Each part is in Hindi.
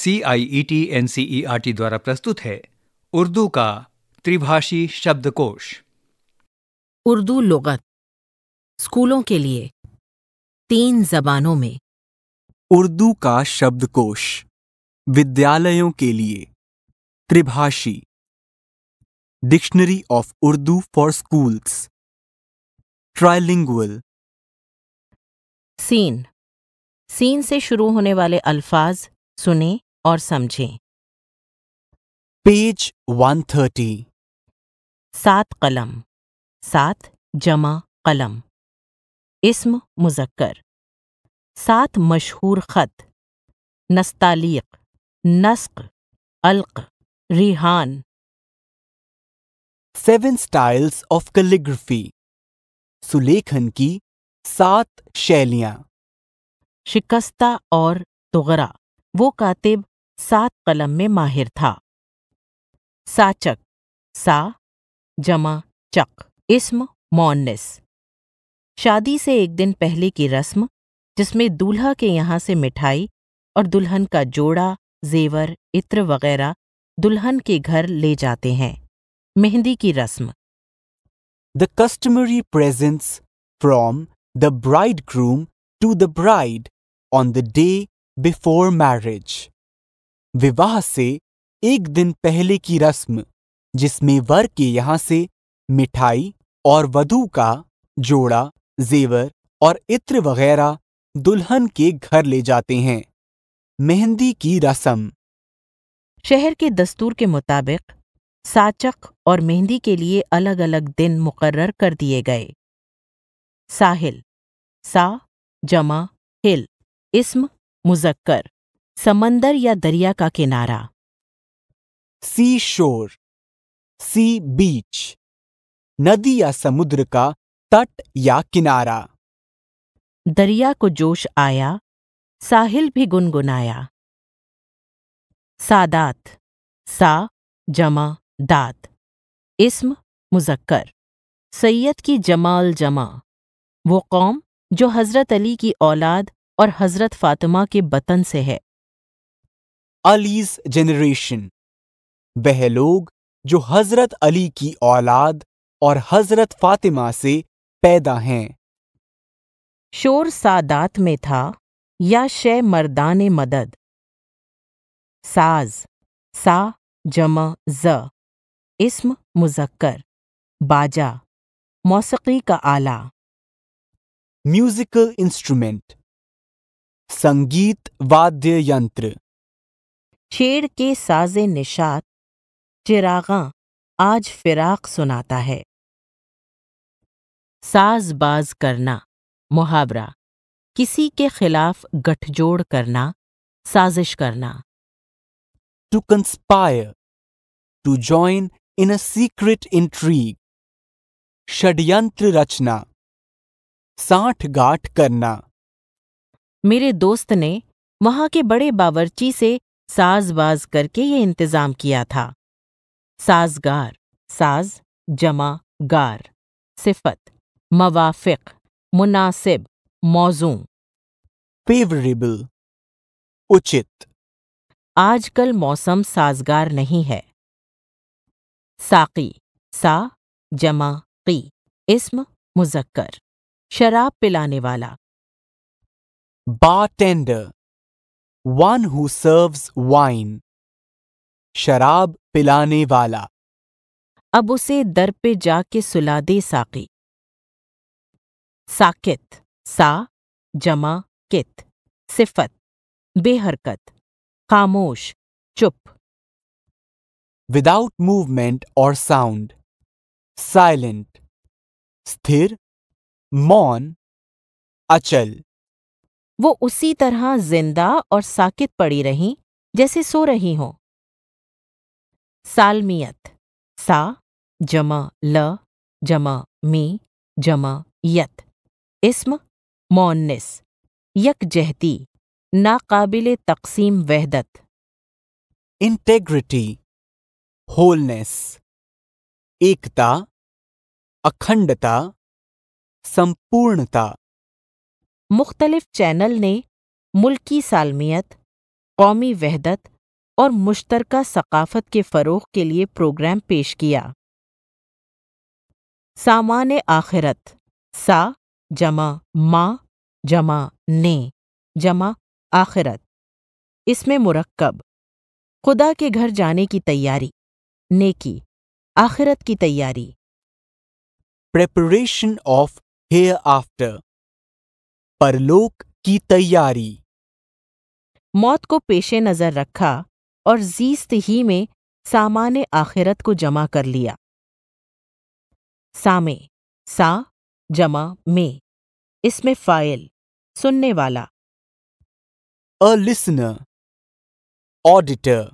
C I E T N C E R T द्वारा प्रस्तुत है उर्दू का त्रिभाषी शब्दकोश उर्दू लगत स्कूलों के लिए तीन जबानों में उर्दू का शब्दकोश विद्यालयों के लिए त्रिभाषी dictionary of Urdu for schools trilingual सीन सीन से शुरू होने वाले अल्फाज सुने और समझें पेज वन थर्टी सात कलम सात जमा कलम इसम मुजक्कर सात मशहूर ख़त नस्तालीक नस्क अल्क रिहान सेवन स्टाइल्स ऑफ कैलिग्राफी सुलेखन की सात शैलियां शिकस्ता और तुगरा वो कातिब सात कलम में माहिर था साचक सा जमा चक इसम मोनिस शादी से एक दिन पहले की रस्म जिसमें दूल्हा के यहाँ से मिठाई और दुल्हन का जोड़ा जेवर इत्र वगैरह दुल्हन के घर ले जाते हैं मेहंदी की रस्म the customary presents from the bride groom to the bride on the day before marriage विवाह से एक दिन पहले की रस्म जिसमें वर के यहाँ से मिठाई और वधु का जोड़ा जेवर और इत्र वगैरह दुल्हन के घर ले जाते हैं मेहंदी की रस्म शहर के दस्तूर के मुताबिक साचक और मेहंदी के लिए अलग अलग दिन मुकर्र कर दिए गए साहिल सा जमा हिल इस्म मुजक्कर समंदर या दरिया का किनारा सी शोर सी बीच नदी या समुद्र का तट या किनारा दरिया को जोश आया साहिल भी गुनगुनाया सादात सा जमा दात इसम मुजक्कर सैयद की जमाल जमा वो कौम जो हज़रत अली की औलाद और हज़रत फ़ातिमा के बतन से है अलीज जनरेशन वह लोग जो हजरत अली की औलाद और हजरत फातिमा से पैदा हैं शोर सादात में था या शे मर्दान मदद साज सा जम ज इसम मुजक्कर बाजा मौसकी का आला म्यूजिकल इंस्ट्रूमेंट संगीत वाद्य यंत्र छेड़ के साजे निशात चिरागा आज फिराक सुनाता है साजबाज करना मुहावरा किसी के खिलाफ गठजोड़ करना साजिश करना to conspire to join in a secret intrigue षड्यंत्र रचना साठ गाठ करना मेरे दोस्त ने वहां के बड़े बावर्ची से साजबाज करके ये इंतज़ाम किया था साजगार साज जमा गार सिफत मवाफिक मुनासिब मौजू फेवरेबल उचित आजकल मौसम साजगार नहीं है साकी सा जमा की इसम मुजक्कर शराब पिलाने वाला tender one who serves wine शराब पिलाने वाला अब उसे दर पे जाके सुला दे साकी साकित सा जमा कित सिफत बेहरकत खामोश चुप विदाउट मूवमेंट और साउंड साइलेंट स्थिर मौन अचल वो उसी तरह जिंदा और साकित पड़ी रहीं जैसे सो रही हों सालमियत सा जमा ल जमा मी जमा यत इस्म मोन्निस यकजहती नाकाबिल तकसीम वहदत इंटेग्रिटी होलनेस एकता अखंडता संपूर्णता मुख्तलिफ चैनल ने मुल्की सालमियत कौमी वहदत और मुश्तरक सकाफत के फ़रोग के लिए प्रोग्राम पेश किया सामान आखिरत सा जमा माँ जमा ने जमा आखिरत इसमें मुरक्कब खुदा के घर जाने की तैयारी नेकी आखिरत की तैयारी प्रेपरेशन ऑफ हेयर आफ्टर परलोक की तैयारी मौत को पेशे नज़र रखा और जीस्त ही में सामान्य आखिरत को जमा कर लिया सामे सा जमा में इसमें फाइल सुनने वाला अ लिसनर ऑडिटर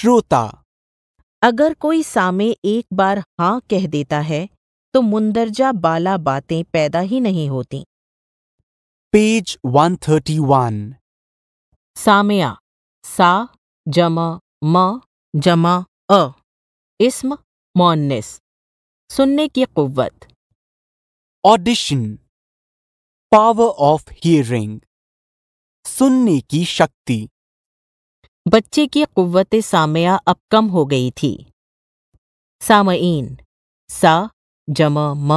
श्रोता अगर कोई सामे एक बार हां कह देता है तो मुंदरजा बाला बातें पैदा ही नहीं होती पेज 131 सामया सा जम म जमा अ इस्म मोन्निस सुनने की कुव्वत ऑडिशन पावर ऑफ हियरिंग सुनने की शक्ति बच्चे की कुव्वत सामिया अब कम हो गई थी सामईन सा जम म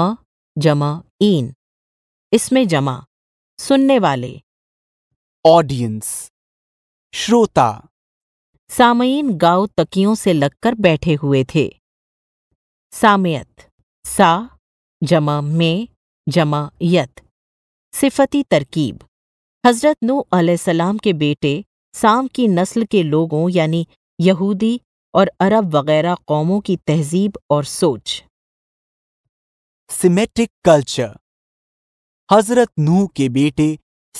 जमा ईन इसमें जमा सुनने वाले ऑडियंस श्रोता सामयीन गांव तकियों से लगकर बैठे हुए थे सामयत सा जमा में जमा यत सिफती तरकीब हजरत नू सलाम के बेटे साम की नस्ल के लोगों यानी यहूदी और अरब वगैरह कौमों की तहजीब और सोच सिमेटिक कल्चर हजरत नूह के बेटे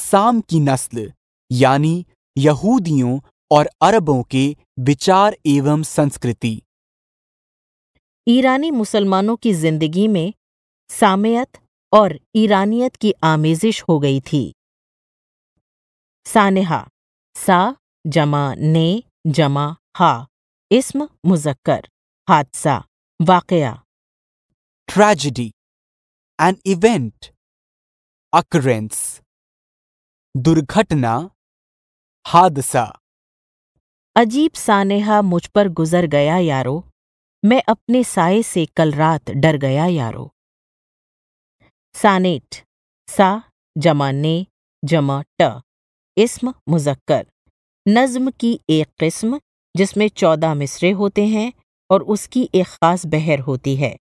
साम की नस्ल यानी यहूदियों और अरबों के विचार एवं संस्कृति ईरानी मुसलमानों की जिंदगी में सामयत और ईरानियत की आमेजिश हो गई थी सानहा सा जमा ने जमा हा इसम मुजक्कर हादसा वाकया ट्रेजिडी एन इवेंट अक्रेंस दुर्घटना हादसा अजीब सानेहा मुझ पर गुजर गया यारो मैं अपने साए से कल रात डर गया यारो सानेट सा जमा ने जमा ट इसम मुजक्कर नज्म की एक किस्म जिसमें चौदह मिसरे होते हैं और उसकी एक खास बहर होती है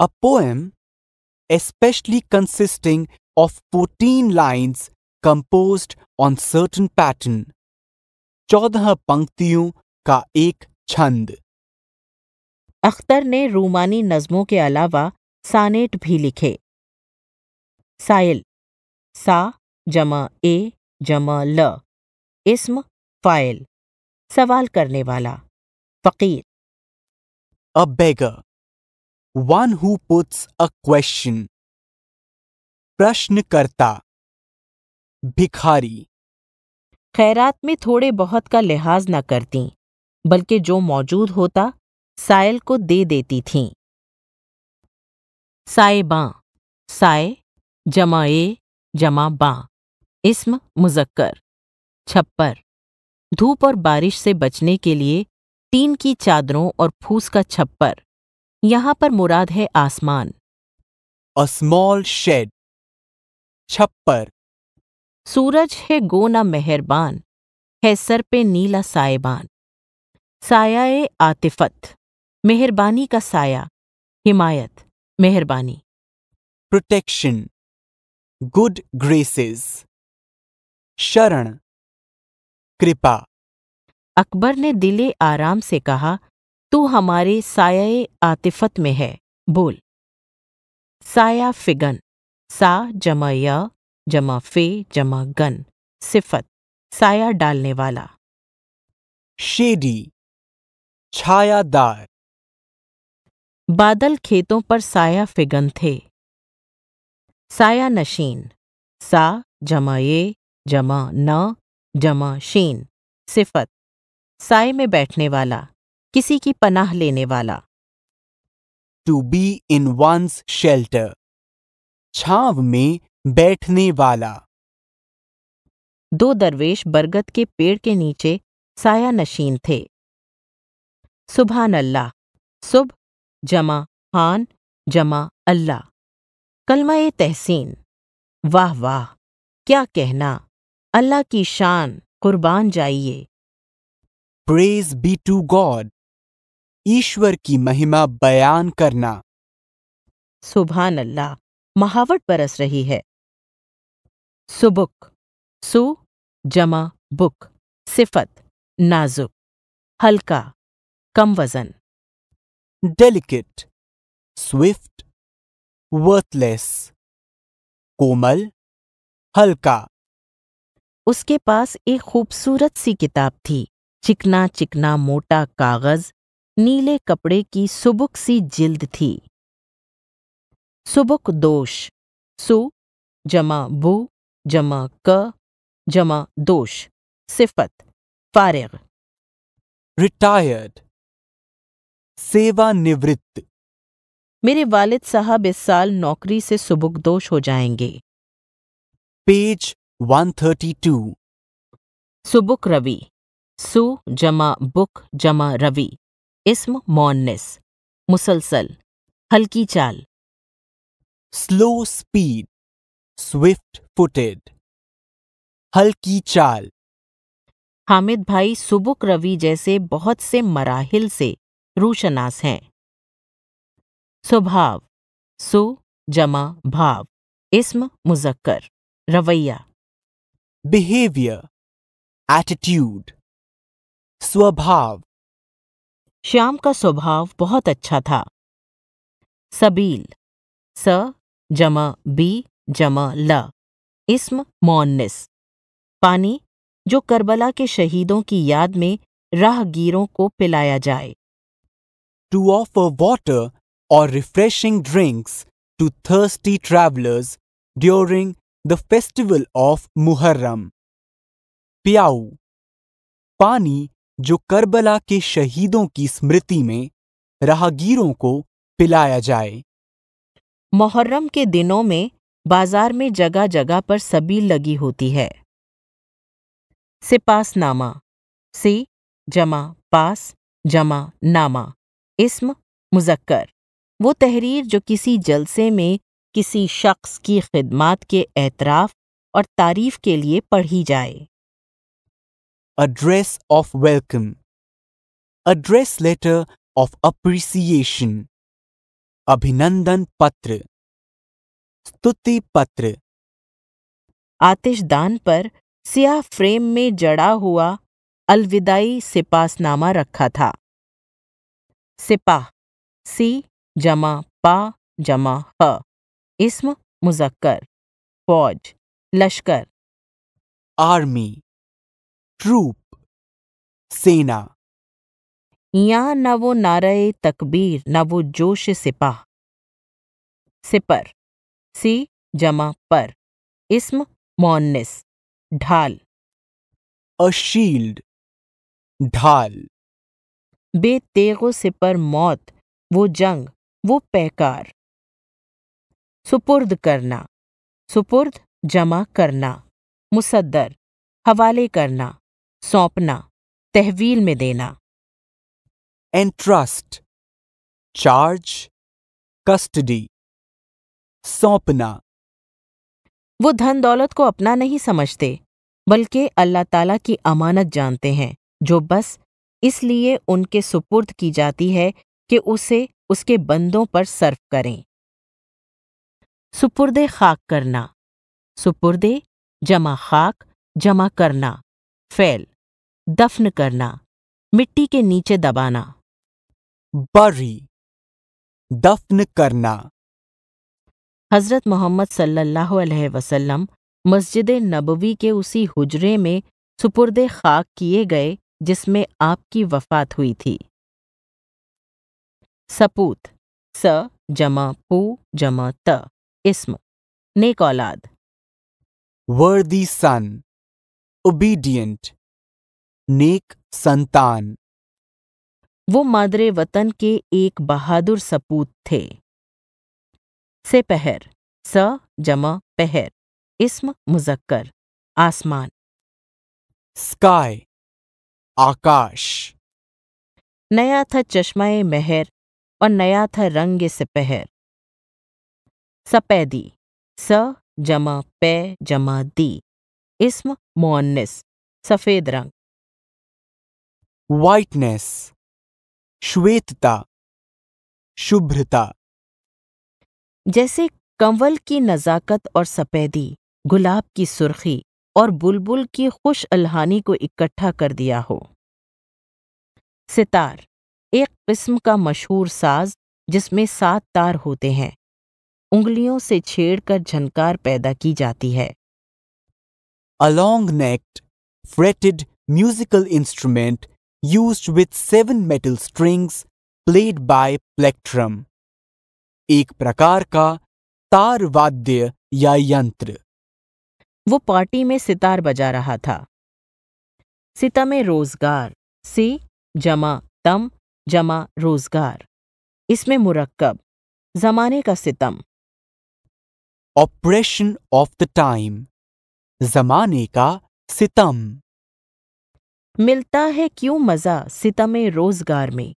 a poem especially consisting of 14 lines composed on certain pattern. चौदह पंक्तियों का एक छंद अख्तर ने रूमानी नज्मों के अलावा सानेट भी लिखे साइल सा जमा ए जमा ल इसम फाइल सवाल करने वाला फकीर a beggar one who puts a question प्रश्नकर्ता भिखारी खैरात में थोड़े बहुत का लिहाज न करती बल्कि जो मौजूद होता सायल को दे देती थीं बाँ साय जमा ए जमा बाँ इसम मुजक्कर छप्पर धूप और बारिश से बचने के लिए टीन की चादरों और फूस का छप्पर यहां पर मुराद है आसमान अ स्मॉल शेड छप्पर सूरज है गोना मेहरबान है सर पे नीला सायबान साया आतिफत मेहरबानी का साया हिमायत मेहरबानी प्रोटेक्शन गुड ग्रेसेस शरण कृपा अकबर ने दिले आराम से कहा तू हमारे साय आतिफत में है बोल साया फिगन सा जमा य जमा फे जमा गन सिफत साया डालने वाला शेडी छायादार बादल खेतों पर साया फिगन थे साया नशीन सा जमा ये जमा न जमा शीन सिफत साय में बैठने वाला किसी की पनाह लेने वाला to be in one's shelter छाव में बैठने वाला दो दरवेश बरगद के पेड़ के नीचे साया नशीन थे सुबहान अल्लाह सुब जमा हान जमा अल्लाह कलमा तहसीन वाह वाह क्या कहना अल्लाह की शान कुर्बान जाइए प्रेज बी टू गॉड ईश्वर की महिमा बयान करना सुबह अल्लाह महावट बरस रही है सुबुक सु जमा बुक सिफत नाजुक हल्का कम वजन डेलिकेट स्विफ्ट वर्थलेस कोमल हल्का उसके पास एक खूबसूरत सी किताब थी चिकना चिकना मोटा कागज नीले कपड़े की सुबुक सी जिल्द थी सुबुक दोष सु जमा बु जमा क जमा दोष सिफत फारिग रिटायर्ड सेवानिवृत्त मेरे वालिद साहब इस साल नौकरी से सुबुक दोष हो जाएंगे पेज 132 सुबुक रवि सु जमा बुक जमा रवि इस्म मॉननेस मुसलसल हल्की चाल स्लो स्पीड स्विफ्ट फुटेड हल्की चाल हामिद भाई सुबुक रवि जैसे बहुत से मराहिल से रूशनास हैं स्वभाव सु जमा भाव इस्म मुजक्कर रवैया बिहेवियर एटीट्यूड स्वभाव श्याम का स्वभाव बहुत अच्छा था सबील स जम बी जम ल इस्म मोन्निस पानी जो करबला के शहीदों की याद में राहगीरों को पिलाया जाए टू ऑफर वॉटर और refreshing drinks to thirsty travellers during the festival of Muharram प्याऊ पानी जो करबला के शहीदों की स्मृति में राहगीरों को पिलाया जाए मुहर्रम के दिनों में बाजार में जगह जगह पर सबील लगी होती है सिपासनामा से जमा पास जमा नामा इसम मुजक्कर वो तहरीर जो किसी जलसे में किसी शख्स की खिदमत के एतराफ़ और तारीफ के लिए पढ़ी जाए address of welcome, address letter of appreciation, अभिनंदन पत्र स्तुति पत्र आतिशदान पर सिया फ्रेम में जड़ा हुआ अलविदाई सिपासनामा रखा था सिपाह सी जमा पा जमा ह इसम मुजक्कर फौज लश्कर आर्मी ट्रूप सेना यहाँ न वो नारे तकबीर न वो जोश सिपाह सिपर सी जमा पर इस्म मोनिस ढाल अशील्ड ढाल ढाल बेतेगो सिपर मौत वो जंग वो पैकार सुपुर्द करना सुपुर्द जमा करना मुसद्दर हवाले करना सौंपना तहवील में देना एंड ट्रस्ट चार्ज कस्टडी सौंपना वो धन दौलत को अपना नहीं समझते बल्कि अल्लाह ताला की अमानत जानते हैं जो बस इसलिए उनके सुपुर्द की जाती है कि उसे उसके बंदों पर सर्व करें सुपुर्दे खाक करना सुपुर्दे जमा खाक जमा करना फैल दफन करना मिट्टी के नीचे दबाना बरी दफन करना हजरत मोहम्मद सल्लल्लाहु अलैहि वसल्लम मस्जिद नबवी के उसी हुजरे में सुपुर्द खाक किए गए जिसमें आपकी वफात हुई थी सपूत स जमा पू जमा त इस्म नेक औलाद वर्दी सन ओबीडियंट नेक संतान वो मादरे वतन के एक बहादुर सपूत थे से पहर स जमा पहर इस्म मुजक्कर आसमान स्काई आकाश नया था चश्माए महर और नया था रंग सपहर सपैदी स जमा पै जमा दी इसम मोन्निस सफ़ेद रंग वाइटनेस श्वेतता शुभ्रता जैसे कंवल की नज़ाकत और सफ़ेदी गुलाब की सुर्खी और बुलबुल की खुश अल्हानी को इकट्ठा कर दिया हो सितार एक किस्म का मशहूर साज जिसमें सात तार होते हैं उंगलियों से छेड़कर झनकार पैदा की जाती है a long necked fretted musical instrument used with seven metal strings played by plectrum. एक प्रकार का तार वाद्य या यंत्र वो पार्टी में सितार बजा रहा था सितम रोजगार से जमा तम जमा रोजगार इसमें मुरक्कब जमाने का सितम ऑपरेशन ऑफ द टाइम जमाने का सितम मिलता है क्यों मजा सितमे रोजगार में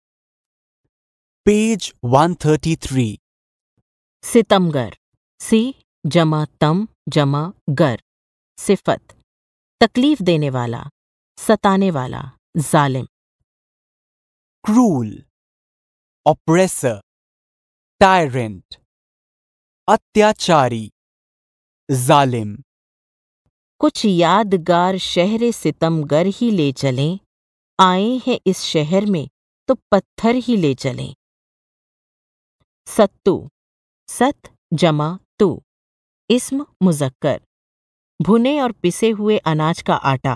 पेज 133 सितमगर सी जमा तम जमा गर सिफत तकलीफ देने वाला सताने वाला जालिम क्रूल ऑपरेसर टायरेंट अत्याचारी जालिम कुछ यादगार शहर सितमगर ही ले चलें आए हैं इस शहर में तो पत्थर ही ले चलें सत्तू सत जमा तू इसम मुजक्कर भुने और पिसे हुए अनाज का आटा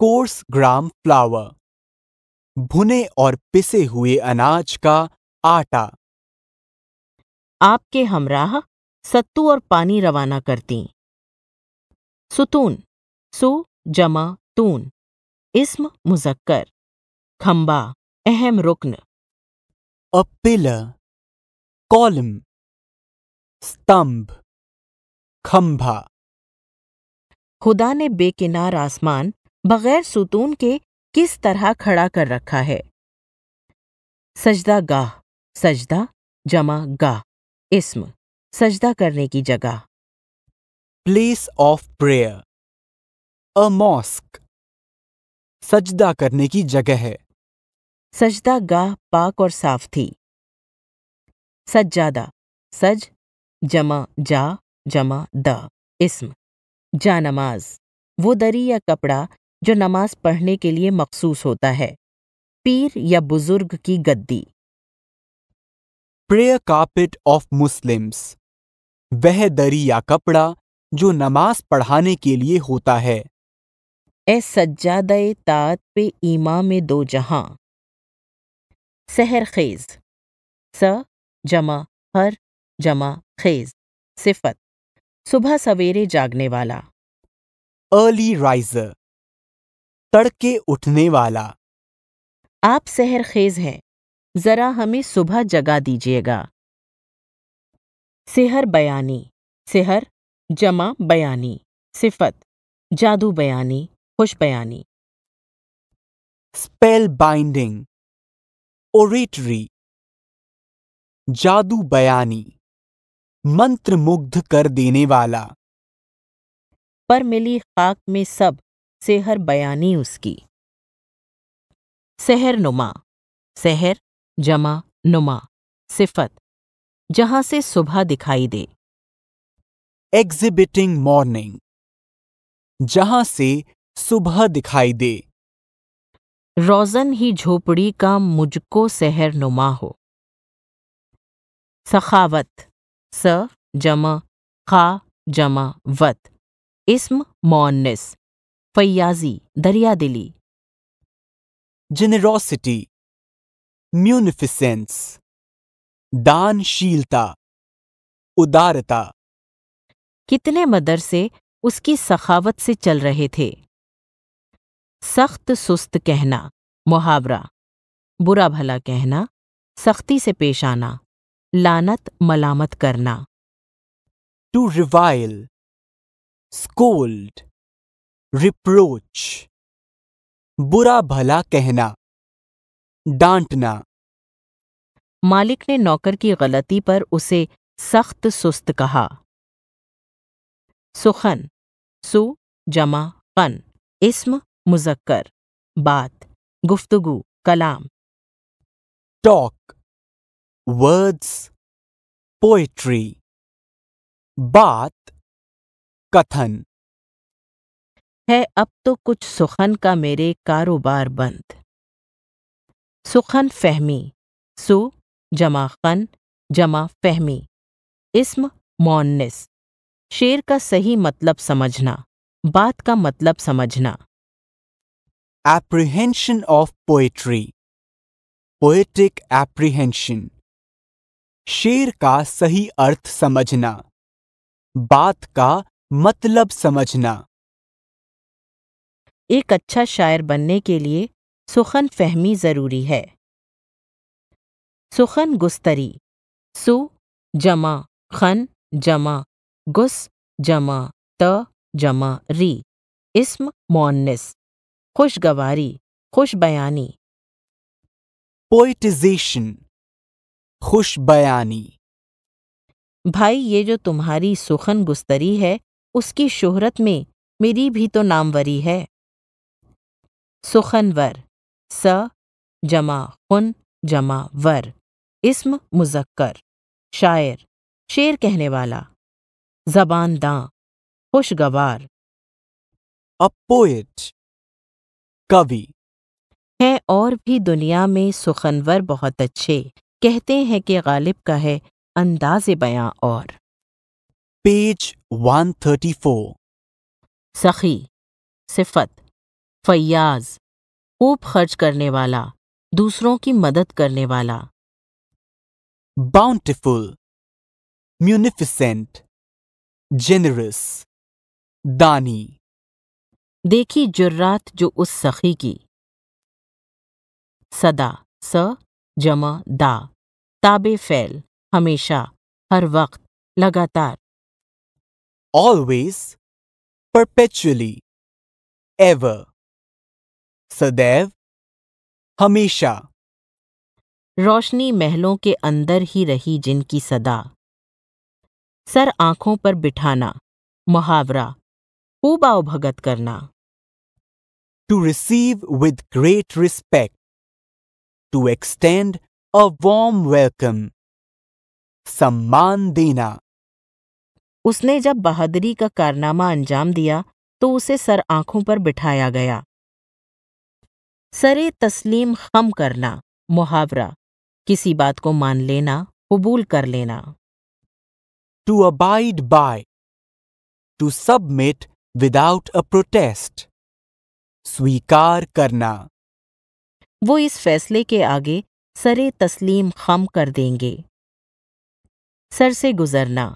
कोर्स ग्राम फ्लावर भुने और पिसे हुए अनाज का आटा आपके हमराह सत्तू और पानी रवाना करती सुतून सु जमा तून इस्म मुजक्कर खम्बा अहम रुकन अपिल कॉलम स्तंभ खम्भा खुदा ने बेकिनार आसमान बगैर सुतून के किस तरह खड़ा कर रखा है सजदा गाह सजदा जमा गाह इसम सजदा करने की जगह place of prayer a mosque सजदा करने की जगह है सजदा गाह पाक और साफ थी सज्जादा सज जमा जा जमा द इसम जा नमाज वो दरी या कपड़ा जो नमाज पढ़ने के लिए मखसूस होता है पीर या बुजुर्ग की गद्दी प्रेयर कार्पेट ऑफ मुस्लिम्स वह दरी या कपड़ा जो नमाज पढ़ाने के लिए होता है ए सज्जाद तात पे ईमा में दो जहां सहर खेज स जमा हर जमा खेज सिफत सुबह सवेरे जागने वाला अर्ली राइजर तड़के उठने वाला आप सहर खेज हैं जरा हमें सुबह जगा दीजिएगा सेहर बयानी सेहर जमा बयानी सिफत जादू बयानी खुश बयानी स्पेल बाइंडिंग ओरेटरी जादू बयानी मंत्र मुग्ध कर देने वाला पर मिली खाक में सब सेहर बयानी उसकी सहर नुमा सहर जमा नुमा सिफत जहां से सुबह दिखाई दे एग्जिबिटिंग मॉर्निंग जहां से सुबह दिखाई दे रोजन ही झोपड़ी का मुझको सहर नुमा हो सखावत स जमा खा जमा वत इसम मोनिस फयाजी दरिया दिली जेनेरोसिटी म्यूनिफिसेंस दानशीलता उदारता कितने मदरसे उसकी सखावत से चल रहे थे सख्त सुस्त कहना मुहावरा बुरा भला कहना सख्ती से पेश आना लानत मलामत करना टू रिवाइल स्कोल्ड रिप्रोच बुरा भला कहना डांटना मालिक ने नौकर की गलती पर उसे सख्त सुस्त कहा सुखन सु जमा क़न इसम मुजक्कर बात गुफ्तगु कलाम टॉक वर्ड्स पोएट्री बात कथन है अब तो कुछ सुखन का मेरे कारोबार बंद सुखन फहमी सु जमा क़न जमा फहमी इसम मोन्निस शेर का सही मतलब समझना बात का मतलब समझना apprehension of poetry poetic apprehension शेर का सही अर्थ समझना बात का मतलब समझना एक अच्छा शायर बनने के लिए सुखन फहमी जरूरी है सुखन गुस्तरी सु जमा खन जमा गुस जमा त जमा री इसम मोन्निस खुशगवारी खुश बयानी पोइटिजेशन खुश बयानी भाई ये जो तुम्हारी सुखन गुस्तरी है उसकी शोहरत में मेरी भी तो नामवरी है सुखनवर स जमा खुन जमा वर इस्म मुजक्कर शायर शेर कहने वाला जबान दा खुशगवार अ कवि हैं और भी दुनिया में सुखनवर बहुत अच्छे कहते हैं कि गालिब का है अंदाज बयां और पेज 134 सखी सिफत फयाज खूब खर्च करने वाला दूसरों की मदद करने वाला बाउंटिफुल म्यूनिफिसेंट जेनरस दानी देखी जुर्रात जो उस सखी की सदा स जमा दा ताबे फैल हमेशा हर वक्त लगातार ऑलवेज परपेचुअली एवर सदैव हमेशा रोशनी महलों के अंदर ही रही जिनकी सदा सर आंखों पर बिठाना मुहावरा खूबाव भगत करना to receive with great respect to extend a warm welcome सम्मान देना उसने जब बहादुरी का कारनामा अंजाम दिया तो उसे सर आंखों पर बिठाया गया सरे तस्लीम खम करना मुहावरा किसी बात को मान लेना कबूल कर लेना to abide by to submit without a protest स्वीकार करना वो इस फैसले के आगे सरे तस्लीम खम कर देंगे सर से गुजरना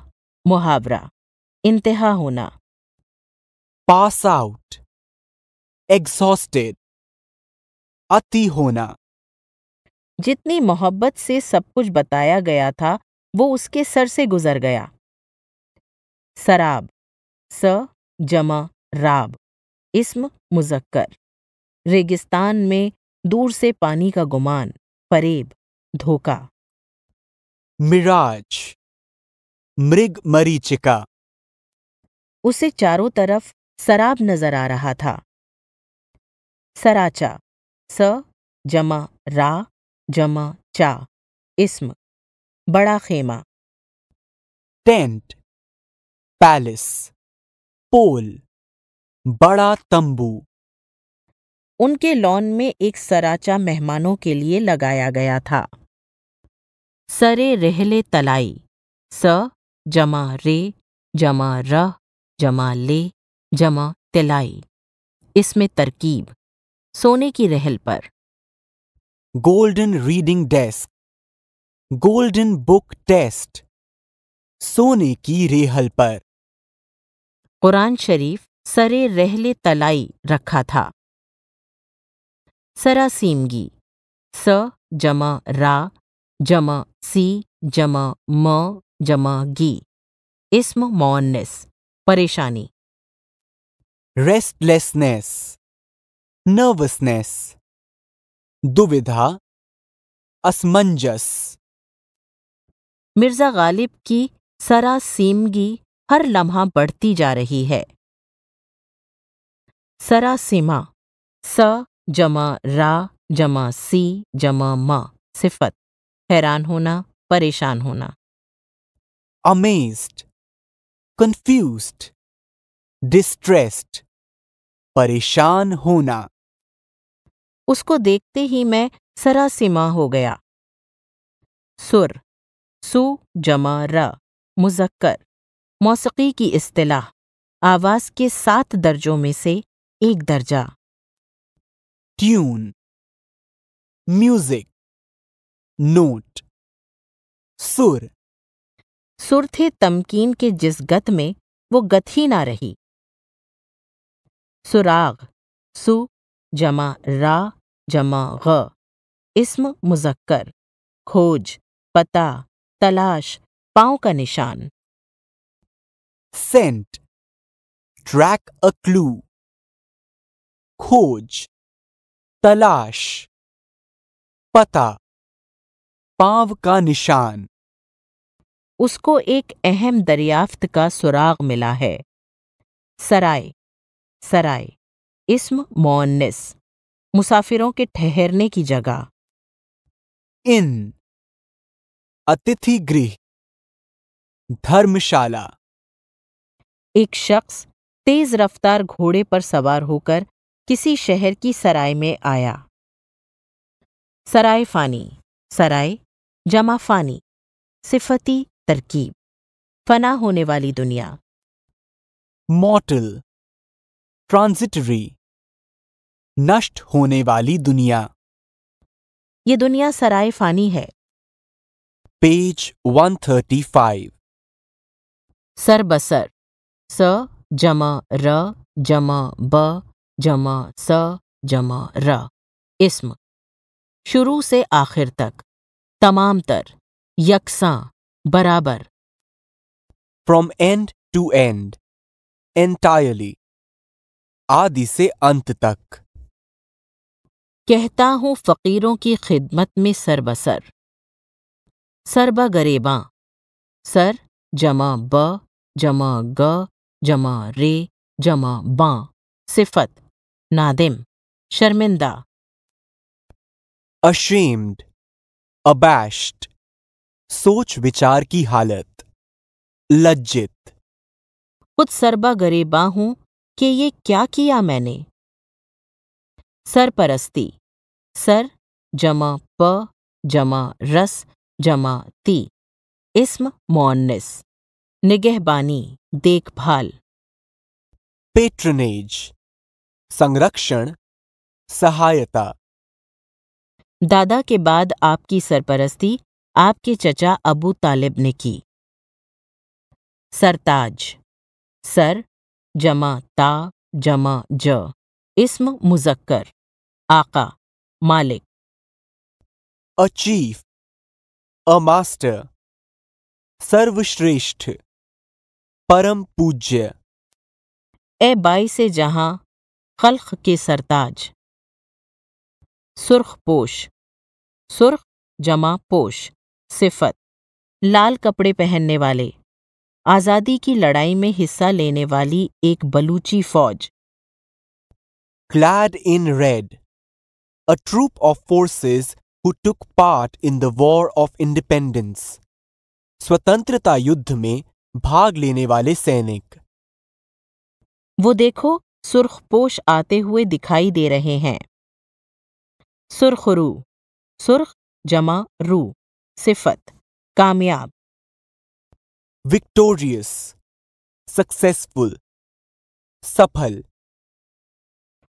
मुहावरा इंतहा होना पास आउट एग्जॉस्टेड अति होना जितनी मोहब्बत से सब कुछ बताया गया था वो उसके सर से गुजर गया शराब स जमा राब इस्म मुजक्कर रेगिस्तान में दूर से पानी का गुमान परेब धोखा मिराज मृग मरीचिका उसे चारों तरफ शराब नजर आ रहा था सराचा स जमा रा जमा चा इसम बड़ा खेमा टेंट पैलेस पोल बड़ा तंबू उनके लॉन में एक सराचा मेहमानों के लिए लगाया गया था सरे रहले तलाई स जमा रे जमा र जमा ले जमा तिलाई इसमें तरकीब सोने की रहल पर golden reading desk golden book rest सोने की रेहल पर कुरान शरीफ सरे रहले तलाई रखा था सरासीमगी स जमा रा जमा सी जमा म जमा गी इस्म मौनस परेशानी रेस्टलेसनेस नर्वसनेस दुविधा असमंजस मिर्जा गालिब की सरासीमगी हर लम्हा बढ़ती जा रही है सरासीमा स जमा रा जमा सी जमा मा सिफत हैरान होना परेशान होना अमेज्ड कंफ्यूज डिस्ट्रेस्ड परेशान होना उसको देखते ही मैं सरासीमा हो गया सुर सु जमा र मुजक्कर मौसीकी की अतलाह आवाज़ के सात दर्जों में से एक दर्जा ट्यून म्यूजिक नोट सुर सुर थे तमकीन के जिस गत में वो गत ही ना रही सुराग सु जमा रा जमा ग इसम मुजक्कर खोज पता तलाश पाँव का निशान सेंट ट्रैक अ क्लू खोज तलाश पता पांव का निशान उसको एक अहम दरियाफ्त का सुराग मिला है सराय सराय इसम मोन्निस मुसाफिरों के ठहरने की जगह इन अतिथि गृह धर्मशाला एक शख्स तेज रफ्तार घोड़े पर सवार होकर किसी शहर की सराय में आया सराय फानी सराय जमा फानी सिफती तरकीब फना होने वाली दुनिया मॉटल ट्रांजिटरी नष्ट होने वाली दुनिया ये दुनिया सराय फानी है पेज 135 सर बसर स जमा र जमा ब जमा स जमा र इस्म शुरू से आखिर तक तमाम तर यकसा बराबर from end to end entirely आदि से अंत तक कहता हूं फ़कीरों की खिदमत में सरबसर सरबा गरेबा सर जमा ब जमा ग जमा रे जमा बा सिफत नादिम शर्मिंदा अशीम्ड अबैश्ड सोच विचार की हालत लज्जित कुछ सरबा गरीबा हूं कि ये क्या किया मैंने सरपरस्ती सर जमा प जमा रस जमा ती इस्म मोन्निस निगहबानी देखभाल पेट्रनेज संरक्षण सहायता दादा के बाद आपकी सरपरस्ती आपके चचा अबू तालिब ने की सरताज सर जमा ता जमा ज इसम मुजक्कर आका मालिक अचीफ अ मास्टर सर्वश्रेष्ठ परम पूज्य ए बाई से जहां खल्ख के सरताज सुर्ख पोश सुर्ख जमा पोश सिफत लाल कपड़े पहनने वाले आज़ादी की लड़ाई में हिस्सा लेने वाली एक बलूची फौज clad in red a troop of forces who took part in the war of independence स्वतंत्रता युद्ध में भाग लेने वाले सैनिक वो देखो सुर्खपोश आते हुए दिखाई दे रहे हैं सुर्ख रू सुर्ख जमा रू सिफत कामयाब विक्टोरियस सक्सेसफुल सफल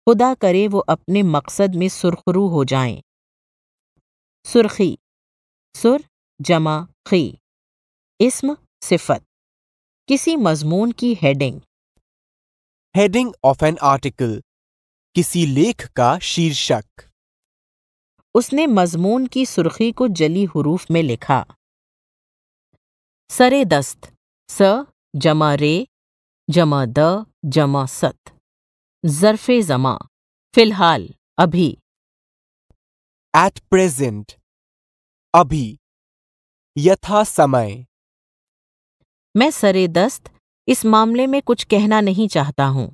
खुदा करे वो अपने मकसद में सुर्खरू हो जाएं। सुर्खी सुर जमा खी इसम सिफत किसी मजमून की heading heading of an article किसी लेख का शीर्षक उसने मजमून की सुर्खी को जली हरूफ में लिखा सरे दस्त स जमा रे जमा द जमा सत जरफे जमा फिलहाल अभी एट प्रेजेंट अभी यथा समय मैं सरे दस्त इस मामले में कुछ कहना नहीं चाहता हूं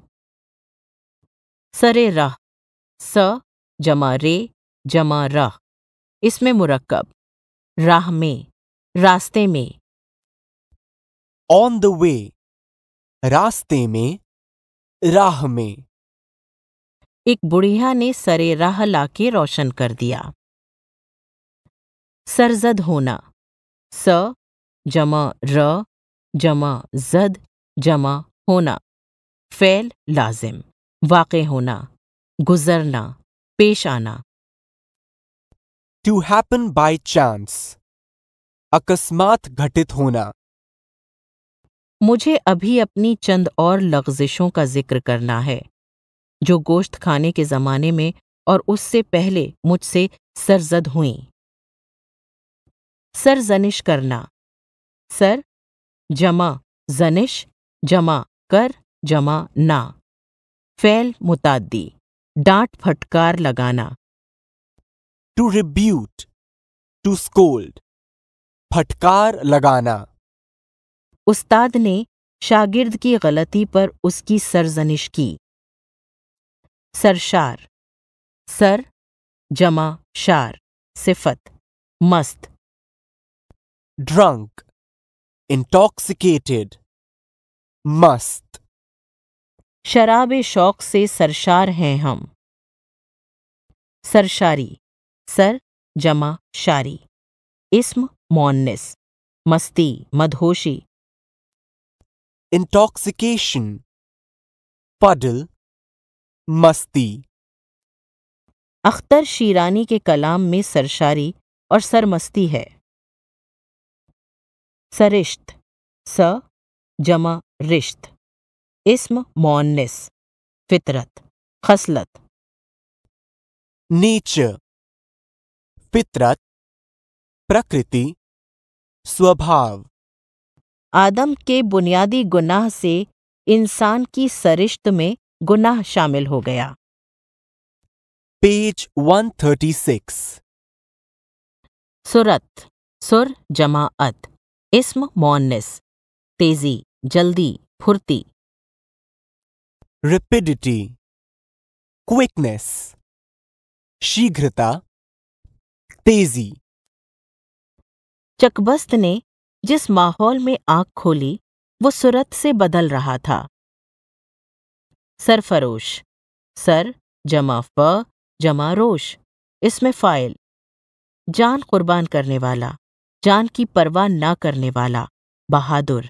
सरे रह स जमा रे जमा राह इसमें मुरक्कब राह में रास्ते में ऑन द वे रास्ते में राह में एक बुढ़िया ने सरे राह लाके रोशन कर दिया सरजद होना स जमा र जमा जद जमा होना फ़ैल लाजिम वाक़ होना गुजरना पेश आना टू हैपन बाई चांस अकस्मात घटित होना मुझे अभी अपनी चंद और लफ्जिशों का जिक्र करना है जो गोश्त खाने के ज़माने में और उससे पहले मुझसे सरजद हुई सरजनिश करना सर जमा जनिश जमा कर जमा ना फैल मुतादी डांट फटकार लगाना टू रिब्यूट टू स्कोल्ड फटकार लगाना उस्ताद ने शागिर्द की गलती पर उसकी सरजनिश की सरशार सर जमा शार सिफत मस्त ड्रंक इंटॉक्सिकेटेड मस्त शराब शौक से सरशार हैं हम सरशारी सर जमा शारी इस्म मौनस मस्ती मधोशी इंटॉक्सिकेशन पडल मस्ती अख्तर शीरानी के कलाम में सरशारी और सरमस्ती है सरिश्त स जमा रिश्त इस्म मोनिस फितरत खसलत नीच फितरत प्रकृति स्वभाव आदम के बुनियादी गुनाह से इंसान की सरिश्त में गुनाह शामिल हो गया पेज 136 सुरत सुर जमा अत इस्म मौनस तेजी जल्दी फुर्ती रिपिडिटी क्विकनेस शीघ्रता तेजी चकबस्त ने जिस माहौल में आंख खोली वो सुरत से बदल रहा था सरफरोश सर जमा फ जमा रोश इसमें फाइल जान कुर्बान करने वाला जान की परवाह ना करने वाला बहादुर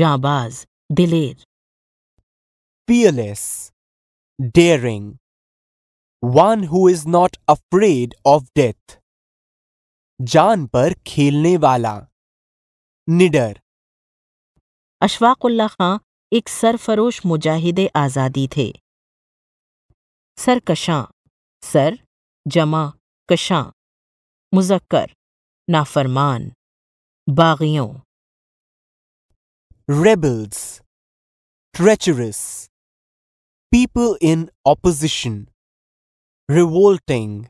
जांबाज दिलेर पीएलएस daring one who is not afraid of death जान पर खेलने वाला निडर अशफाकुल्ला खां एक सरफरोश मुजाहिद आज़ादी थे सरकशां सर जमा कशां मुजक्कर नाफरमान बागियों rebels treacherous, people in opposition revolting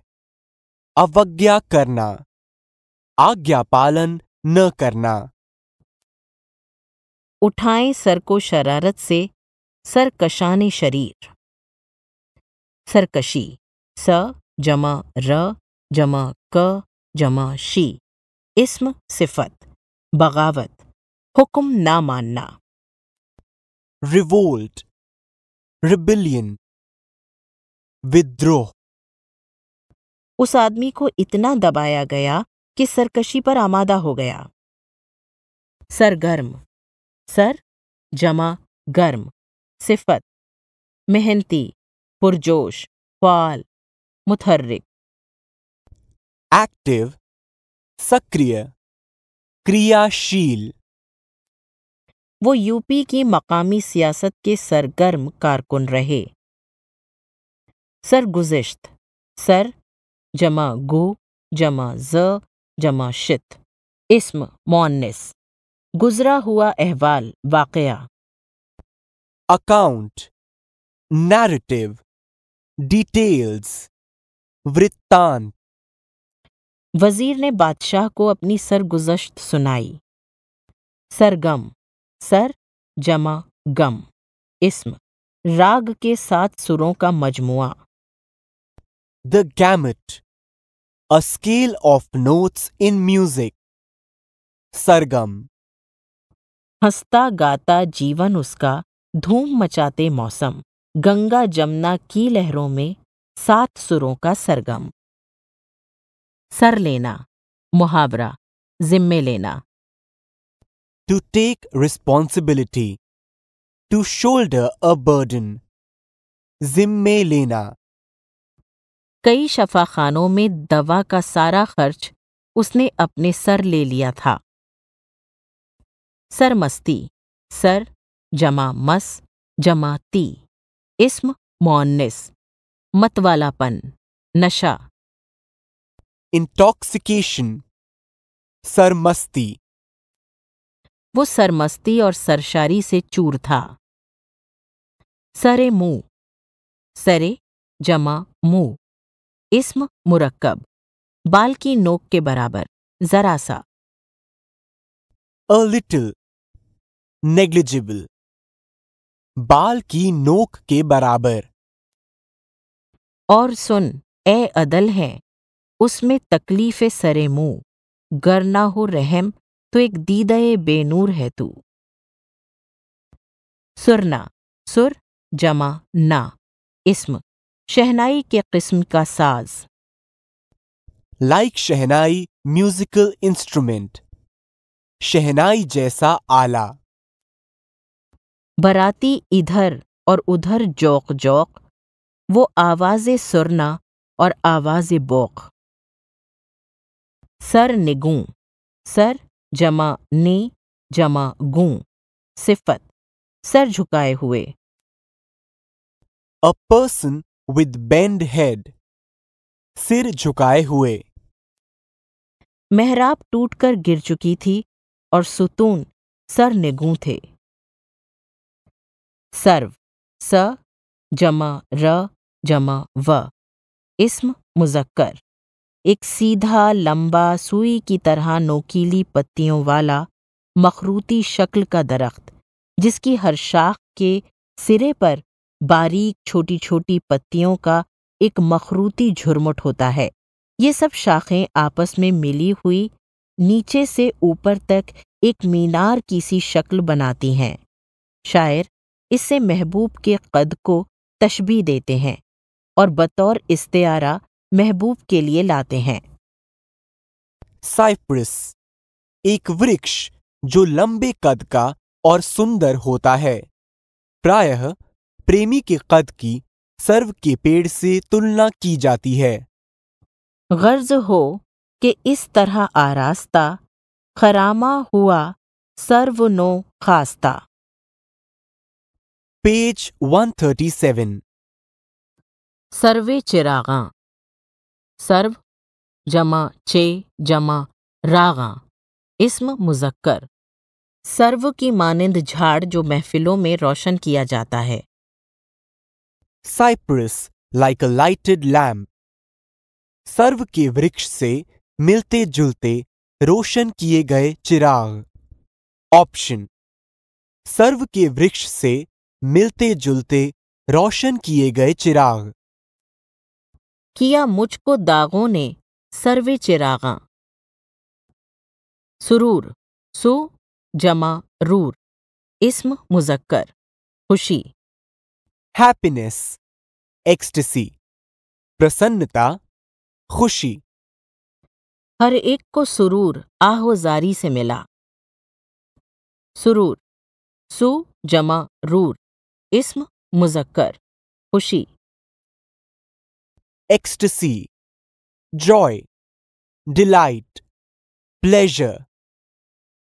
अवज्ञा करना आज्ञा पालन न करना उठाए सर को शरारत से सरकशान शरीर सरकशी स जमा र जमा क जमा शी इसम सिफत बगावत हुक्म ना मानना रिवोल्ट रिबिलियन विद्रोह उस आदमी को इतना दबाया गया कि सरकशी पर आमादा हो गया सरगर्म सर जमा गर्म सिफत मेहनती पुरजोश फाल मुथर्रिक एक्टिव सक्रिय क्रियाशील वो यूपी की मकामी सियासत के सरगर्म कारकुन रहे सरगुजश्त सर जमा गु जमा ज जमा शित इसम मोनिस गुजरा हुआ अहवाल वाकया अकाउंट नैरेटिव डिटेल्स वृत्तांत वजीर ने बादशाह को अपनी सरगुजश्त सुनाई सरगम सर जमा गम इसम राग के सात सुरों का मजमुआ the gamut a scale of notes in music सरगम हंसता गाता जीवन उसका धूम मचाते मौसम गंगा जमुना की लहरों में सात सुरों का सरगम सर लेना मुहावरा जिम्मे लेना to take responsibility to shoulder a burden जिम्मे लेना कई शफाखानों में दवा का सारा खर्च उसने अपने सर ले लिया था सरमस्ती सर जमा मस जमा ती इसम मतवालापन नशा इंटॉक्सिकेशन सरमस्ती वो सरमस्ती और सरशारी से चूर था सरे मुंह सरे जमा मुंह इस्म मुरक्कब बाल की नोक के बराबर जरा सा अ लिटिल नेग्लिजिबल बाल की नोक के बराबर और सुन ए अदल है उसमें तकलीफ़ सरे मुँह गर ना हो रहम तो एक दीदय बेनूर है तू सुरना सुर जमा ना इसम शहनाई के किस्म का साज like shehnai musical instrument shehnai जैसा आला बराती इधर और उधर जौक जौक वो आवाज़ सुरना और आवाज़ बोक सर निगू सर जमा ने जमा गू सिफत सर झुकाए हुए a person with bend head सिर झुकाए हुए मेहराब टूटकर गिर चुकी थी और सुतून सर निगू थे सर्व स जमा र जमा व इसम मुजक्कर एक सीधा लंबा सुई की तरह नोकीली पत्तियों वाला मखरूती शक्ल का दरख्त जिसकी हर शाख के सिरे पर बारीक छोटी छोटी पत्तियों का एक मखरूती झुरमुट होता है ये सब शाखें आपस में मिली हुई नीचे से ऊपर तक एक मीनार की सी शक्ल बनाती हैं शायर इससे महबूब के कद को तशबी देते हैं और बतौर इस्तेआरा महबूब के लिए लाते हैं साइप्रस एक वृक्ष जो लंबे कद का और सुंदर होता है प्रायः प्रेमी के कद की सर्व के पेड़ से तुलना की जाती है गर्ज हो कि इस तरह आरास्ता खरामा हुआ सर्व नो खास्ता पेज 137 सर्वे चिरागा सर्व जमा चे जमा रागा इस्म मुजक्कर सर्व की मानिंद झाड़ जो महफिलों में रोशन किया जाता है cypress like a lighted lamp सर्व के वृक्ष से मिलते जुलते रोशन किए गए चिराग ऑप्शन सर्व के वृक्ष से मिलते जुलते रोशन किए गए चिराग किया मुझको दागों ने सर्वे चिरागा सुरूर सु जमा रूर इस्म मुजक्कर खुशी हैप्पीनेस एक्सटेसी प्रसन्नता खुशी हर एक को सुरूर आहोजारी से मिला सुरूर सु जमा रूर इस्म मुजक्कर खुशी ecstasy, joy, delight, pleasure,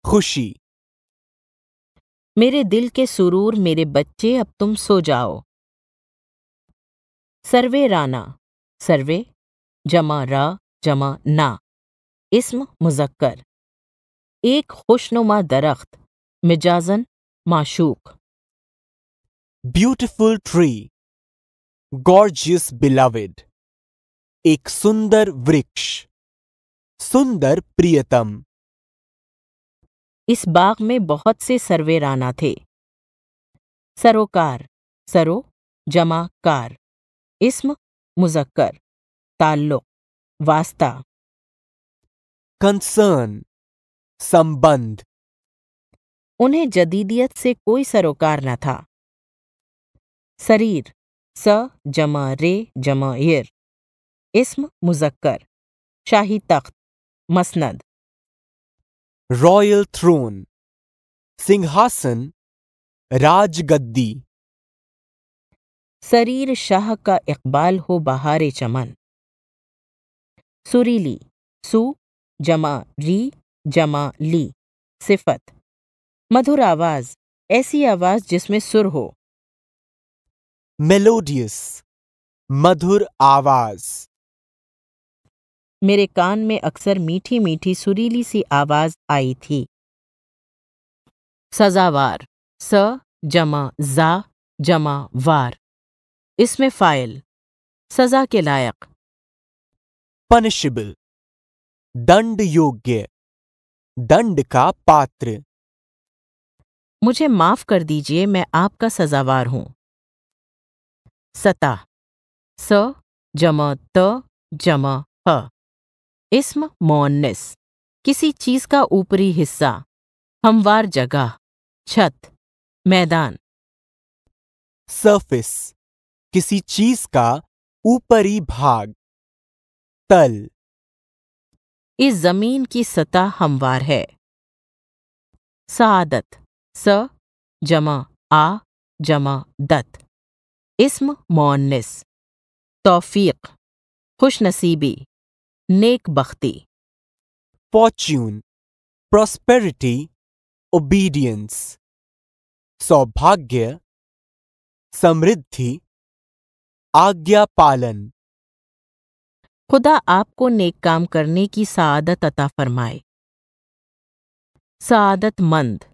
खुशी मेरे दिल के सुरूर मेरे बच्चे अब तुम सो जाओ सर्वे राना सर्वे जमा रा जमा ना इसम मुजक्कर एक खुशनुमा दरख्त मिजाजन माशूक ब्यूटिफुल ट्री gorgeous बिलविड एक सुंदर वृक्ष सुंदर प्रियतम इस बाग में बहुत से सर्वेराना थे सरोकार सरो जमा कार इसम मुजक्कर ताल्लुक वास्ता कंसर्न संबंध उन्हें जदीदियत से कोई सरोकार न था शरीर स जमा रे जमा इर इस्म मुजक्कर शाही तख्त मसनद रॉयल थ्रोन सिंहासन राजगद्दी शरीर शाह का इकबाल हो बहार चमन सुरीली सु जमा री जमा ली सिफत मधुर आवाज ऐसी आवाज जिसमें सुर हो मेलोडियस मधुर आवाज मेरे कान में अक्सर मीठी मीठी सुरीली सी आवाज आई थी सजावार स जमा जा जमा वार इसमें फाइल सजा के लायक पनिशिबल दंड योग्य दंड का पात्र मुझे माफ कर दीजिए मैं आपका सजावार हूं सता स जम त जम ह इस्म मोन्निस किसी चीज का ऊपरी हिस्सा हमवार जगह छत मैदान सरफेस किसी चीज का ऊपरी भाग तल इस जमीन की सतह हमवार है सादत स जमा आ जमा दत इसम मोन्निस तौफीक खुशनसीबी नेक बख्ती फॉर्च्यून प्रॉस्पेरिटी ओबीडियंस सौभाग्य समृद्धि आज्ञा पालन खुदा आपको नेक काम करने की सादत अता फरमाए सादत मंद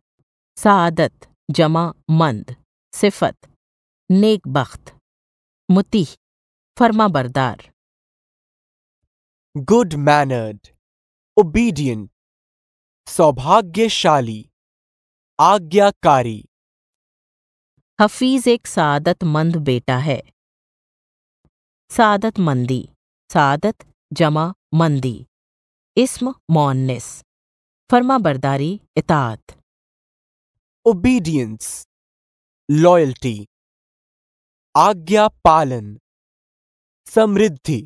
सादत जमा मंद सिफत नेक बख्त मुती फर्मा बरदार गुड मैनर्ड ओबीडियंट सौभाग्यशाली आज्ञाकारी हफीज एक सादतमंद बेटा है सादतमंदी सादत जमा मंदी इसम मौनिस फर्मा बरदारी इतात ओबीडियंस लॉयल्टी आज्ञा पालन समृद्धि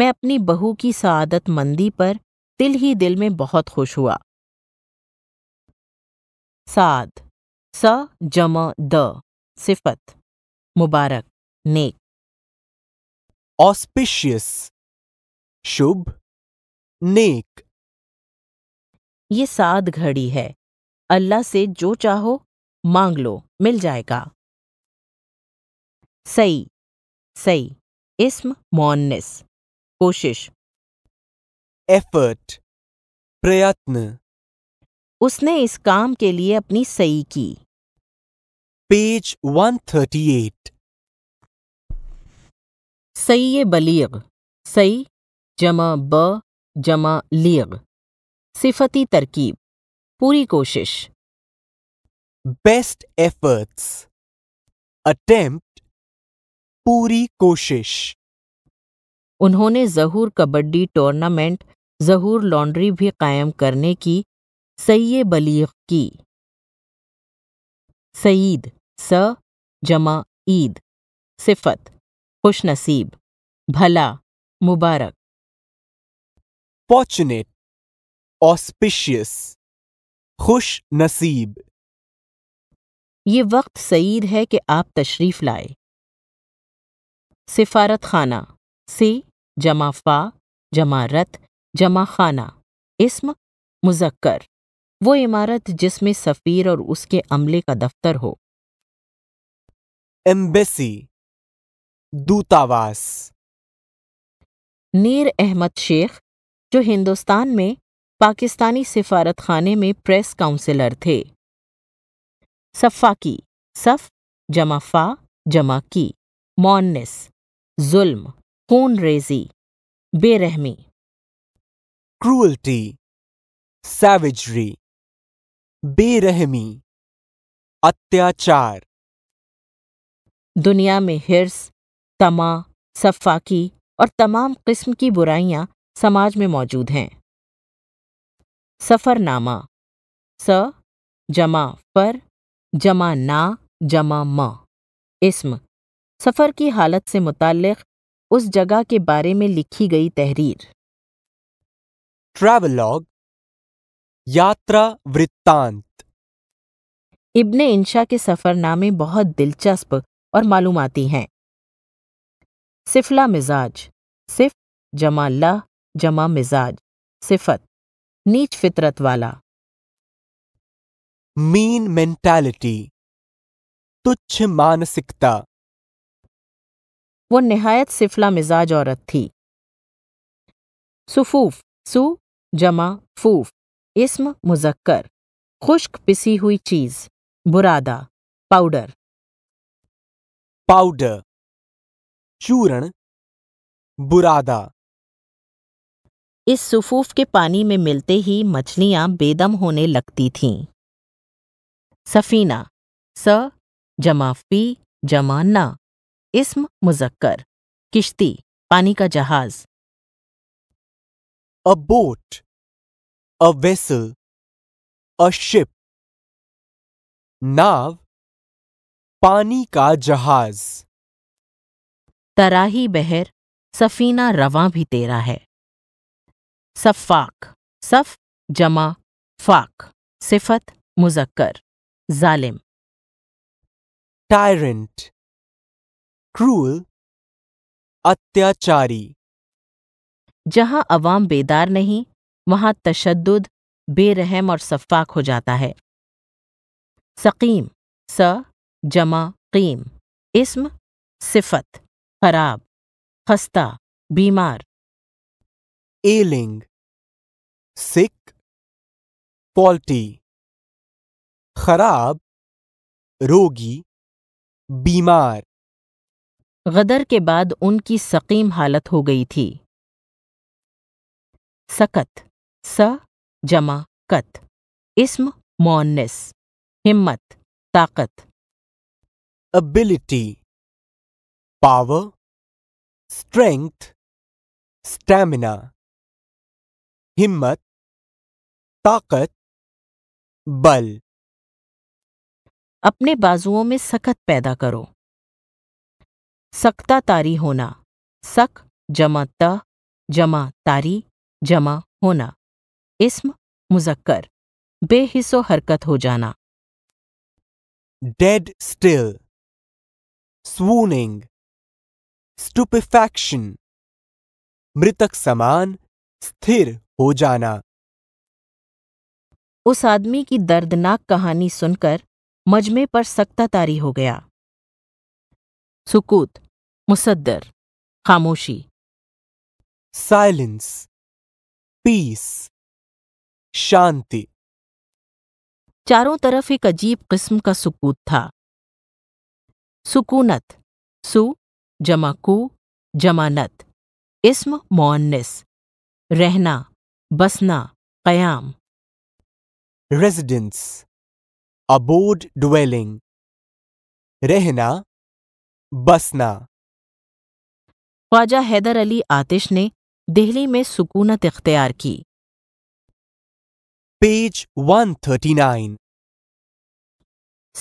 मैं अपनी बहू की सआदत मंदी पर दिल ही दिल में बहुत खुश हुआ साद स जम द सिफत मुबारक नेक ऑस्पिशियस शुभ नेक ये साद घड़ी है अल्लाह से जो चाहो मांग लो मिल जाएगा सही सही इसम मोन्निस कोशिश एफर्ट प्रयत्न उसने इस काम के लिए अपनी सही की पेज 138 सही बलीग सही जमा ब जमा लियग सिफती तरकीब पूरी कोशिश बेस्ट एफर्ट्स अटेम्प्ट पूरी कोशिश उन्होंने जहूर कबड्डी टूर्नामेंट जहूर लॉन्ड्री भी कायम करने की सै बलीग की सईद स जमा ईद सिफत खुश नसीब भला मुबारक फॉर्चुनेट ऑस्पिशियस खुश नसीब ये वक्त सईद है कि आप तशरीफ लाए सिफारत खाना सी जमा फा जमा रत जमा खाना इसम मुजक्कर वो इमारत जिसमें सफ़ीर और उसके अमले का दफ्तर हो एम्बेसी दूतावास नीर अहमद शेख जो हिंदुस्तान में पाकिस्तानी सिफारत खाने में प्रेस काउंसिलर थे सफ़ाकी सफ़ जमा फ़ा जमा की मोनस जुल्म रेजी बेरहमी क्रूअल्टी Savagery, बेरहमी अत्याचार दुनिया में हिर्स तमा सफाकी और तमाम किस्म की बुराइयां समाज में मौजूद हैं सफ़रनामा स जमा पर जमा ना जमा म इसम सफ़र की हालत से मुतक़ उस जगह के बारे में लिखी गई तहरीर ट्रैवलॉग यात्रा वृत्तांत इब्ने इंशा के सफरनामे बहुत दिलचस्प और मालूमती हैं सिफला मिजाज सिफ जमा ला जमा मिजाज सिफत नीच फितरत वाला मीन मेंटालिटी तुच्छ मानसिकता वो नहायत सिफला मिजाज औरत थी सुफूफ सु जमा फूफ इसम मुजक्कर खुश्क पिसी हुई चीज बुरादा पाउडर पाउडर चूरण बुरादा इस सुफूफ के पानी में मिलते ही मछलियां बेदम होने लगती थीं सफीना स जमा फी जमा ना इस्म मुजक्कर किश्ती पानी का जहाज a boat a vessel a ship नाव पानी का जहाज तराही बहर सफीना रवा भी तेरा है सफाक सफ जमा फाक सिफत मुजक्कर जालिम टायरेंट क्रूल अत्याचारी जहां अवाम बेदार नहीं वहां तशद बेरहम और सफाक हो जाता है सकीम स जमा कीम इसम सिफत खराब खस्ता बीमार एलिंग सिक पॉल्टी खराब रोगी बीमार गदर के बाद उनकी सकीम हालत हो गई थी सकत स जमा कत इसम मोनिस हिम्मत ताकत एबिलिटी पावर स्ट्रेंथ स्टैमिना हिम्मत ताकत बल अपने बाजुओं में सकत पैदा करो सकता तारी होना सक जमा त जमा तारी जमा होना इसम मुजक्कर बेहिसो हरकत हो जाना डेड स्टिल स्वूनिंग stupefaction, मृतक समान स्थिर हो जाना उस आदमी की दर्दनाक कहानी सुनकर मजमे पर सख्ता तारी हो गया सुकूत मुसद्दर खामोशी साइलेंस पीस शांति चारों तरफ एक अजीब किस्म का सुकूत था सुकूनत सु जमा कु जमानत इस्म मोन्निस रहना बसना कयाम रेजिडेंस अबोर्ड ड्वेलिंग रहना बसना ख्वाजा हैदर अली आतिश ने दिल्ली में सुकूनत इख्तियार की पेज 139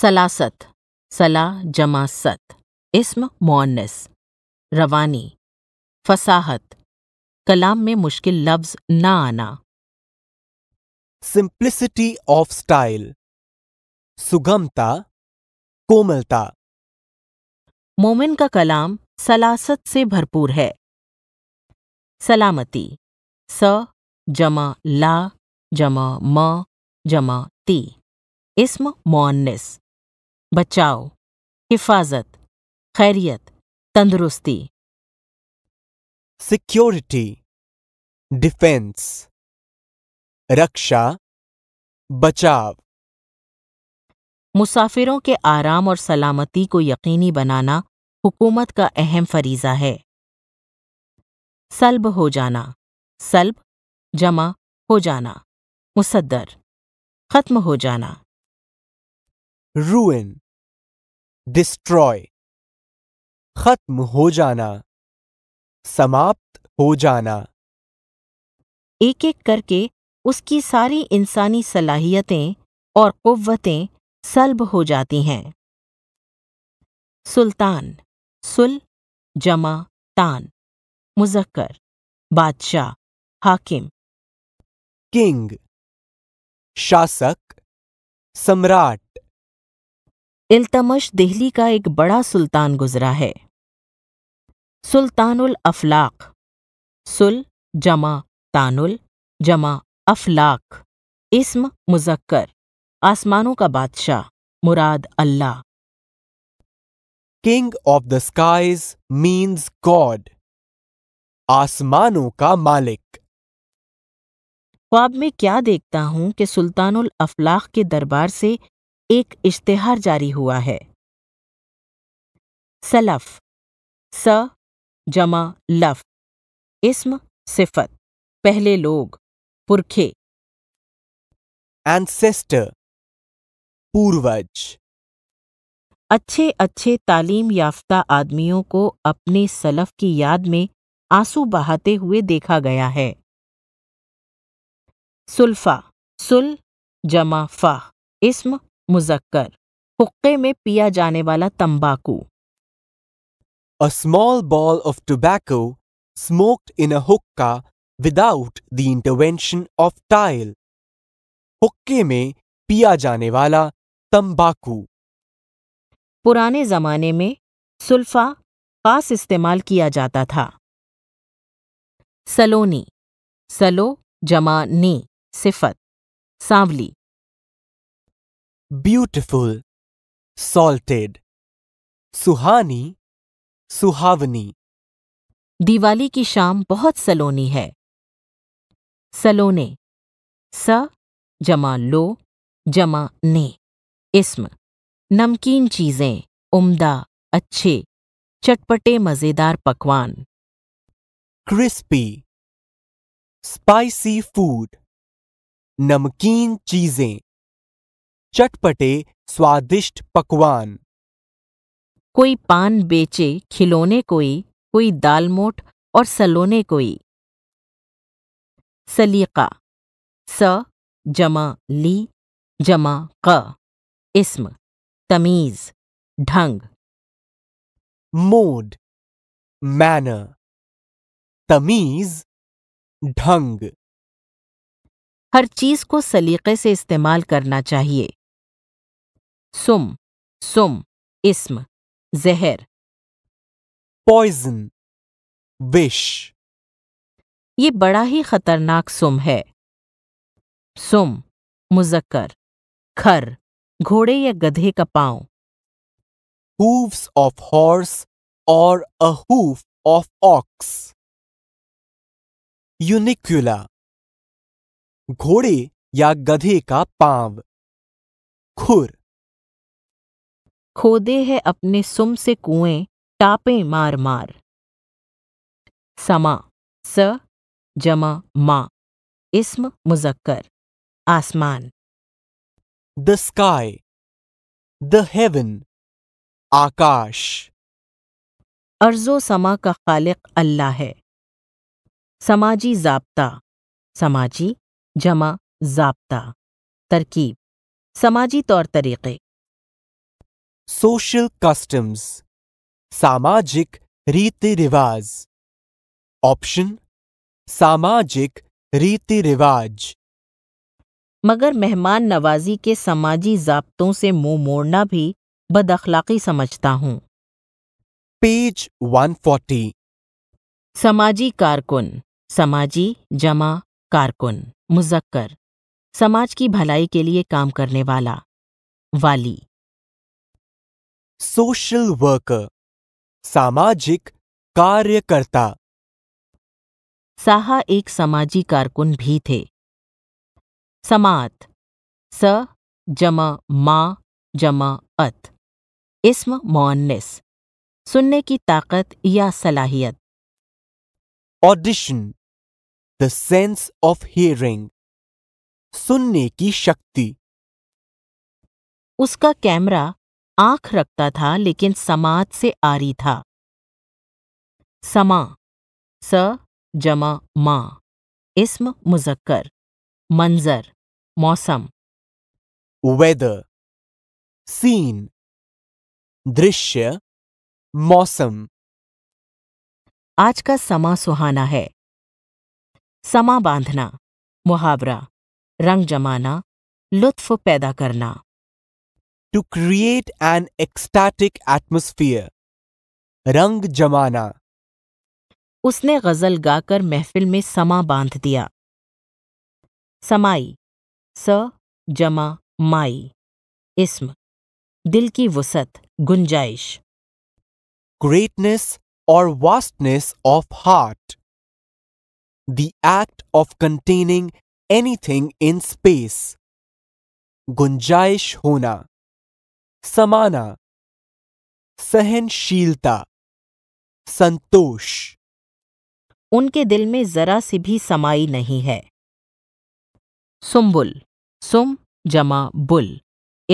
सलासत सला जमा सत इसम मोनस रवानी फसाहत कलाम में मुश्किल लफ्ज ना आना सिंप्लिसिटी ऑफ स्टाइल सुगमता कोमलता मोमिन का कलाम सलासत से भरपूर है सलामती स जमा ला जमा म जमा ती इसम मोनिस बचाओ हिफाजत खैरियत तंदुरुस्ती सिक्योरिटी डिफेंस रक्षा बचाव मुसाफिरों के आराम और सलामती को यकीनी बनाना हुकूमत का अहम फरीज़ा है सल्ब हो जाना सल्ब जमा हो जाना मुसद्दर खत्म हो जाना रूइन डिस्ट्रॉय खत्म हो जाना समाप्त हो जाना एक एक करके उसकी सारी इंसानी सलाहियतें और कुतें सल्ब हो जाती हैं सुल्तान सुल जमा तान मुजक्कर बादशाह हाकिम किंग शासक सम्राट इल्तमश दिल्ली का एक बड़ा सुल्तान गुजरा है सुल्तानुल अफलाक सुल जमा तानुल जमा अफलाक इसम मुजक्कर आसमानों का बादशाह मुराद अल्लाह king of the skies means God आसमानों का मालिक ख्वाब में क्या देखता हूं कि सुल्तानुल अफलाख के दरबार से एक इश्तेहार जारी हुआ है सलफ स जमा लफ इसम सिफत पहले लोग पुरखे एंसेस्टर पूर्वज अच्छे अच्छे तालीम याफ्ता आदमियों को अपने सलफ की याद में आंसू बहाते हुए देखा गया है सुल्फा सुल जमा फा इसम मुजक्कर हुक्के में पिया जाने वाला तंबाकू a small ball of tobacco smoked in a hookah without the intervention of tile हुक्के में पिया जाने वाला तंबाकू पुराने ज़माने में सुल्फा खास इस्तेमाल किया जाता था सलोनी सलो जमा नी सिफत सांवली ब्यूटिफुल सॉल्टेड सुहानी सुहावनी दिवाली की शाम बहुत सलोनी है सलोने स जमा लो जमा ने इसम नमकीन चीज़ें उम्दा अच्छे चटपटे मज़ेदार पकवान क्रिस्पी स्पाइसी फूड नमकीन चीज़ें चटपटे स्वादिष्ट पकवान कोई पान बेचे खिलौने कोई कोई दालमोट और सलोने कोई सलीका स जमा ली जमा क इस्म तमीज ढंग मूड मैनर तमीज ढंग हर चीज को सलीके से इस्तेमाल करना चाहिए सुम सुम इस्म जहर पॉइजन विश ये बड़ा ही खतरनाक सुम है सुम मुजक्कर खर घोड़े या गधे का पांव हूव्स ऑफ हॉर्स और अ हूफ ऑफ ऑक्स यूनिक्यूला घोड़े या गधे का पांव खुर खोदे है अपने सुम से कुएं टापे मार मार समा स जमा मा इसम मुजक्कर आसमान द स्काई the heaven, आकाश अर्जो समा का खालिक अल्लाह है समाजी जाबता समाजी जमा जाबता तरकीब समाजी तौर तरीके सोशल कस्टम्स सामाजिक रीति रिवाज ऑप्शन सामाजिक रीति रिवाज मगर मेहमान नवाजी के समाजी जबतों से मुंह मोड़ना भी बदअखलाकी समझता हूँ पेज 140 समाजी कारकुन समाजी जमा कारकुन मुजक्कर समाज की भलाई के लिए काम करने वाला वाली सोशल वर्कर सामाजिक कार्यकर्ता साहा एक समाजी कारकुन भी थे समात स जमा मा जमा अत इस्म मोन्निस सुनने की ताकत या सलाहियत audition the sense of hearing सुनने की शक्ति उसका कैमरा आंख रखता था लेकिन समात से आरी था समा स जमा माँ इसम मुजक्कर मंजर मौसम वेदर सीन दृश्य मौसम आज का समा सुहाना है समा बांधना मुहावरा रंग जमाना लुत्फ पैदा करना to create an ecstatic atmosphere रंग जमाना उसने गजल गाकर महफिल में समा बांध दिया समाई स जमा माई इस्म दिल की वसत गुंजाइश ग्रेटनेस और vastness of heart the act of containing anything in space गुंजाइश होना समाना सहनशीलता संतोष उनके दिल में जरा सी भी समाई नहीं है सुम्बुल सुम जमा बुल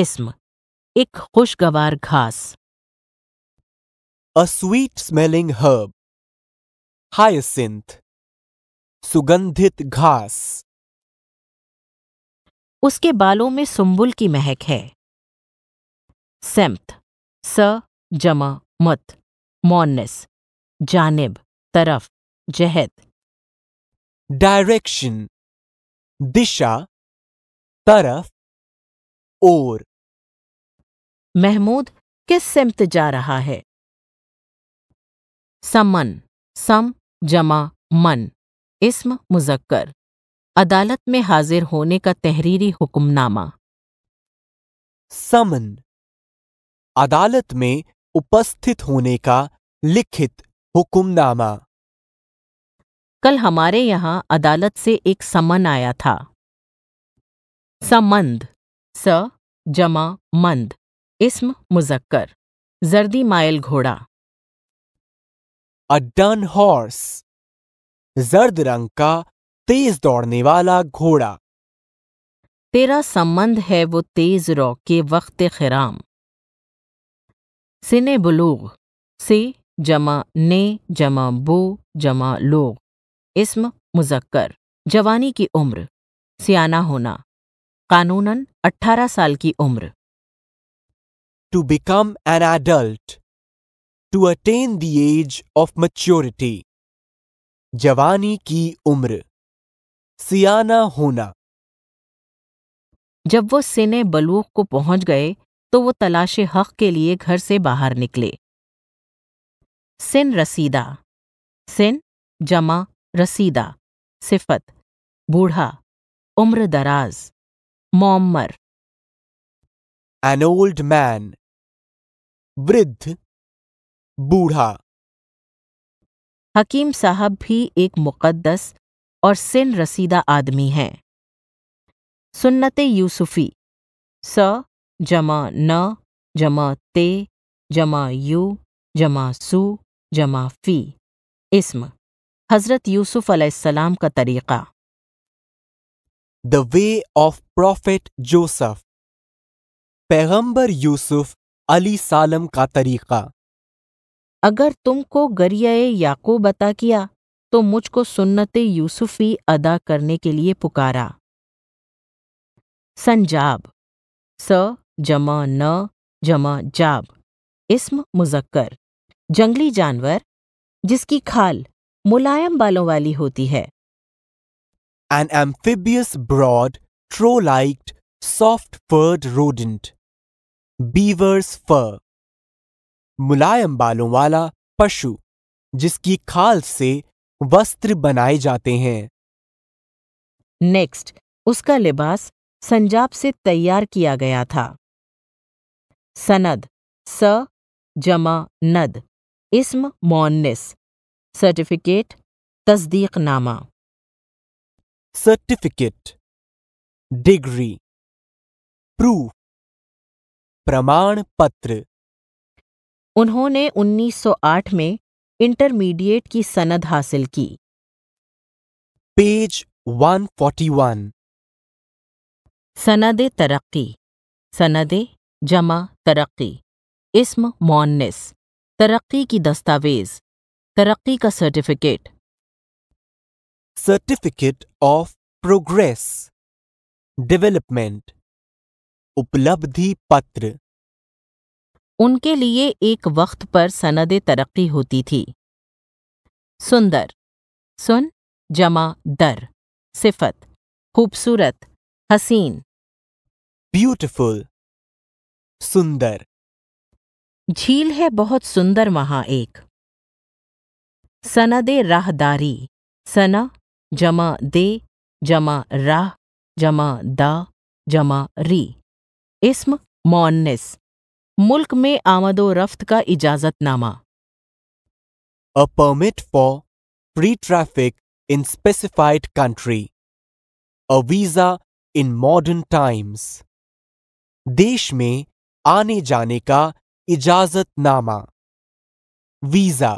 इस्म एक खुशगवार घास a sweet smelling herb hyacinth सुगंधित घास उसके बालों में सुम्बुल की महक है सेम्थ स जमा मत मौनस जानब तरफ जहद डायरेक्शन दिशा तरफ और महमूद किस सिमत जा रहा है समन सम जमा मन इस्म मुजक्कर अदालत में हाजिर होने का तहरीरी हुक्मनामा समन अदालत में उपस्थित होने का लिखित हुक्मनामा कल हमारे यहाँ अदालत से एक समन आया था समंद स जमा मंद इस्म मुजक्कर जर्दी माइल घोड़ा अ डन हॉर्स जर्द रंग का तेज दौड़ने वाला घोड़ा तेरा संबंध है वो तेज रो के वक्त खराम सिने बुलूग से जमा ने जमा बो जमा लोग इसम मुजक्कर जवानी की उम्र सियाना होना कानूनन 18 साल की उम्र to become an adult to attain the age of maturity जवानी की उम्र सियाना होना जब वो सिने बलूक को पहुंच गए तो वो तलाश हक के लिए घर से बाहर निकले सिन रसीदा सिन जमा रसीदा सिफत बूढ़ा उम्र दराज मोमर एन ओल्ड मैन वृद्ध बूढ़ा हकीम साहब भी एक मुकद्दस और सिन रसीदा आदमी हैं सुन्नत यूसुफी स जमा न जमा ते जमा यू जमा सू जमा फी इसम हज़रत यूसुफ अलैहिस्सलाम का तरीक़ा the way of prophet Joseph पैगंबर यूसुफ अली सालम का तरीक़ा अगर तुमको गरिया याकूब अता किया तो मुझको सुन्नत यूसुफी अदा करने के लिए पुकारा संजाब स जमा न जमा जाब इस्म मुजक्कर जंगली जानवर जिसकी खाल मुलायम बालों वाली होती है an amphibious broad tailed soft furred rodent beavers fur मुलायम बालों वाला पशु जिसकी खाल से वस्त्र बनाए जाते हैं नेक्स्ट उसका लिबास संजाब से तैयार किया गया था सनद स जमा नद इस्म मोन्निस सर्टिफिकेट तस्दीकनामा सर्टिफिकेट डिग्री प्रूफ प्रमाण पत्र उन्होंने 1908 में इंटरमीडिएट की सनद हासिल की पेज 141 सनद तरक्की सनद जमा तरक्की इसम मोन्निस तरक्की की दस्तावेज तरक्की का certificate certificate of progress development उपलब्धि पत्र उनके लिए एक वक्त पर सनद तरक्की होती थी सुंदर सुन जमा दर सिफत खूबसूरत हसीन ब्यूटिफुल सुंदर झील है बहुत सुंदर वहां एक सनद राहदारी सना जमा दे जमा राह जमा दा जमा री इसम मोन्निस मुल्क में आमदो रफ्त का इजाजतनामा a permit for free traffic in specified country a visa in modern times देश में आने जाने का इजाजतनामा वीजा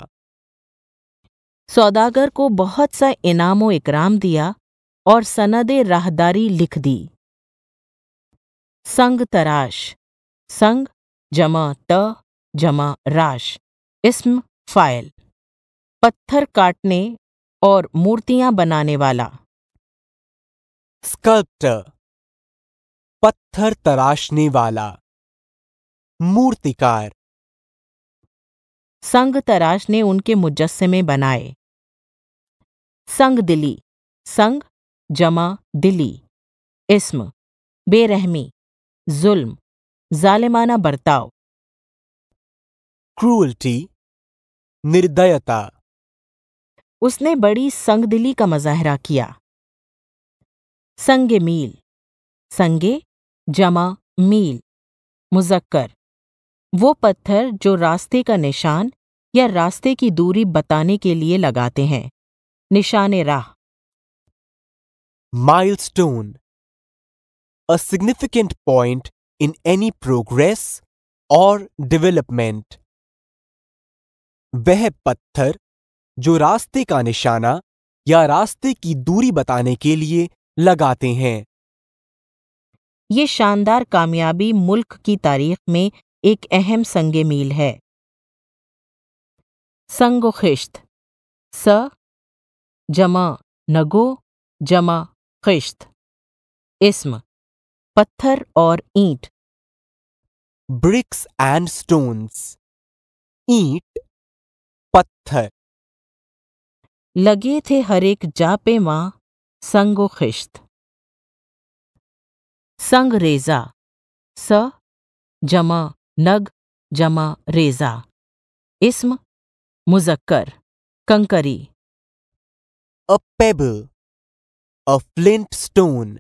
सौदागर को बहुत सा इनाम व इकराम दिया और सनद राहदारी लिख दी संग तराश संग जमा त जमा राश इस्म फाइल पत्थर काटने और मूर्तियां बनाने वाला स्कल्प्टर पत्थर तराशने वाला मूर्तिकार संग तराश ने उनके मुजस्मे बनाए संग दिली संग जमा दिली इस्म बेरहमी जुल्म जालिमाना बर्ताव क्रूअल्टी निर्दयता उसने बड़ी संगदिली का मजाहरा किया संगे मील संगे जमा मील मुजक्कर वो पत्थर जो रास्ते का निशान या रास्ते की दूरी बताने के लिए लगाते हैं निशाने राह stone a significant point in any progress और डेवलपमेंट वह पत्थर जो रास्ते का निशाना या रास्ते की दूरी बताने के लिए लगाते हैं ये शानदार कामयाबी मुल्क की तारीख में एक अहम संगे मील है संगोखिश्त स जमा नगो जमा खिश्त इसम पत्थर और ईंट ब्रिक्स एंड स्टोन्स ईंट पत्थर लगे थे हर एक जापे माँ संगो खिश्त संग रेजा स जमा नग जमा रेजा इसम मुजक्कर कंकरी a pebble, a flint stone,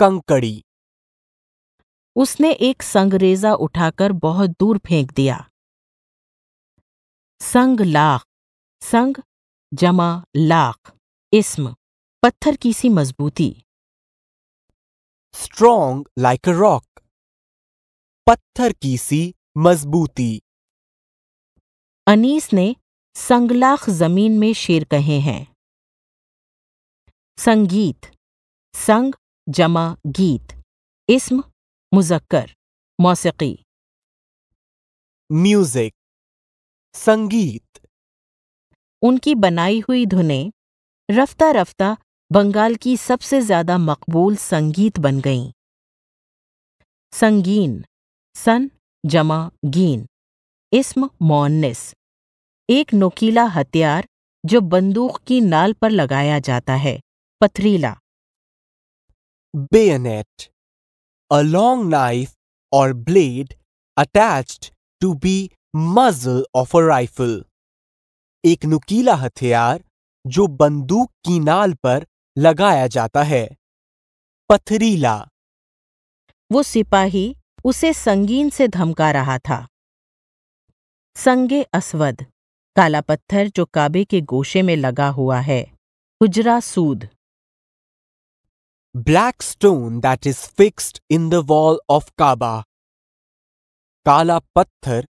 कंकड़ी उसने एक संगरेजा उठाकर बहुत दूर फेंक दिया संग लाख संग जमा लाख इसम पत्थर की सी मजबूती स्ट्रॉन्ग लाइक अ रॉक पत्थर की सी मजबूती अनीस ने संगलाख जमीन में शेर कहे हैं संगीत संग जमा गीत इसम मुजक्कर मौसीकी म्यूजिक संगीत उनकी बनाई हुई धुनें रफ्ता रफ्ता बंगाल की सबसे ज्यादा मकबूल संगीत बन गईं संगीन सन जमा गीन इसम मोन्निस एक नोकीला हथियार जो बंदूक की नाल पर लगाया जाता है पथरीला bayonet a long knife or blade attached to be muzzle of a rifle एक नुकीला हथियार जो बंदूक की नाल पर लगाया जाता है पथरीला वो सिपाही उसे संगीन से धमका रहा था संगे अस्वद काला पत्थर जो काबे के गोशे में लगा हुआ है हुजरा सूद black stone that is fixed in the wall of Kaaba. काला पत्थर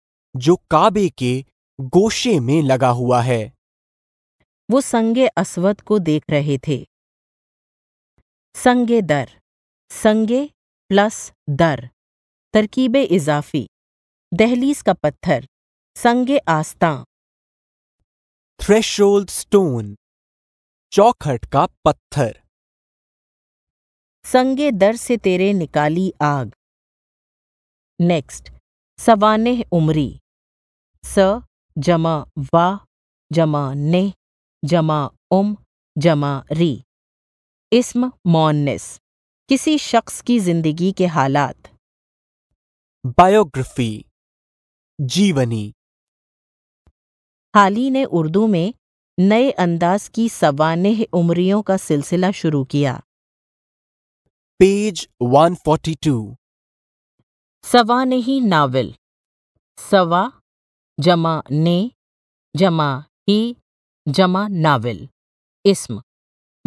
जो काबे के गोशे में लगा हुआ है वो संगे अस्वद को देख रहे थे संगे दर संगे प्लस दर तरकीब इजाफी दहलीज का पत्थर संगे आस्ता थ्रेशोल्ड स्टोन चौखट का पत्थर संगे दर से तेरे निकाली आग नेक्स्ट सवाने उमरी स जमा वा जमा ने जमा उम जमा री इसम मौनिस किसी शख्स की जिंदगी के हालात बायोग्राफी जीवनी हाली ने उर्दू में नए अंदाज की सवानह उमरियों का सिलसिला शुरू किया पेज 142 सवा नहीं नावल सवा जमा ने जमा ही जमा नावल इसम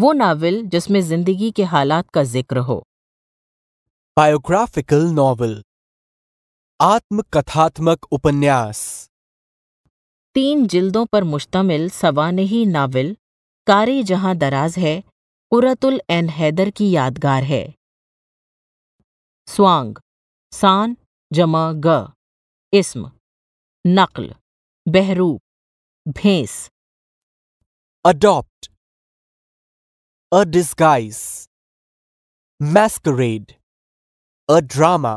वो नावल जिसमें जिंदगी के हालात का जिक्र हो बायोग्राफिकल नावल आत्मकथात्मक उपन्यास तीन जिल्दों पर मुश्तमिल सवानही नावल कारे जहां दराज है उरतुल एन हैदर की यादगार है स्वांग सान जमा ग इस्म नकल बहरूप भेस adopt a disguise masquerade a drama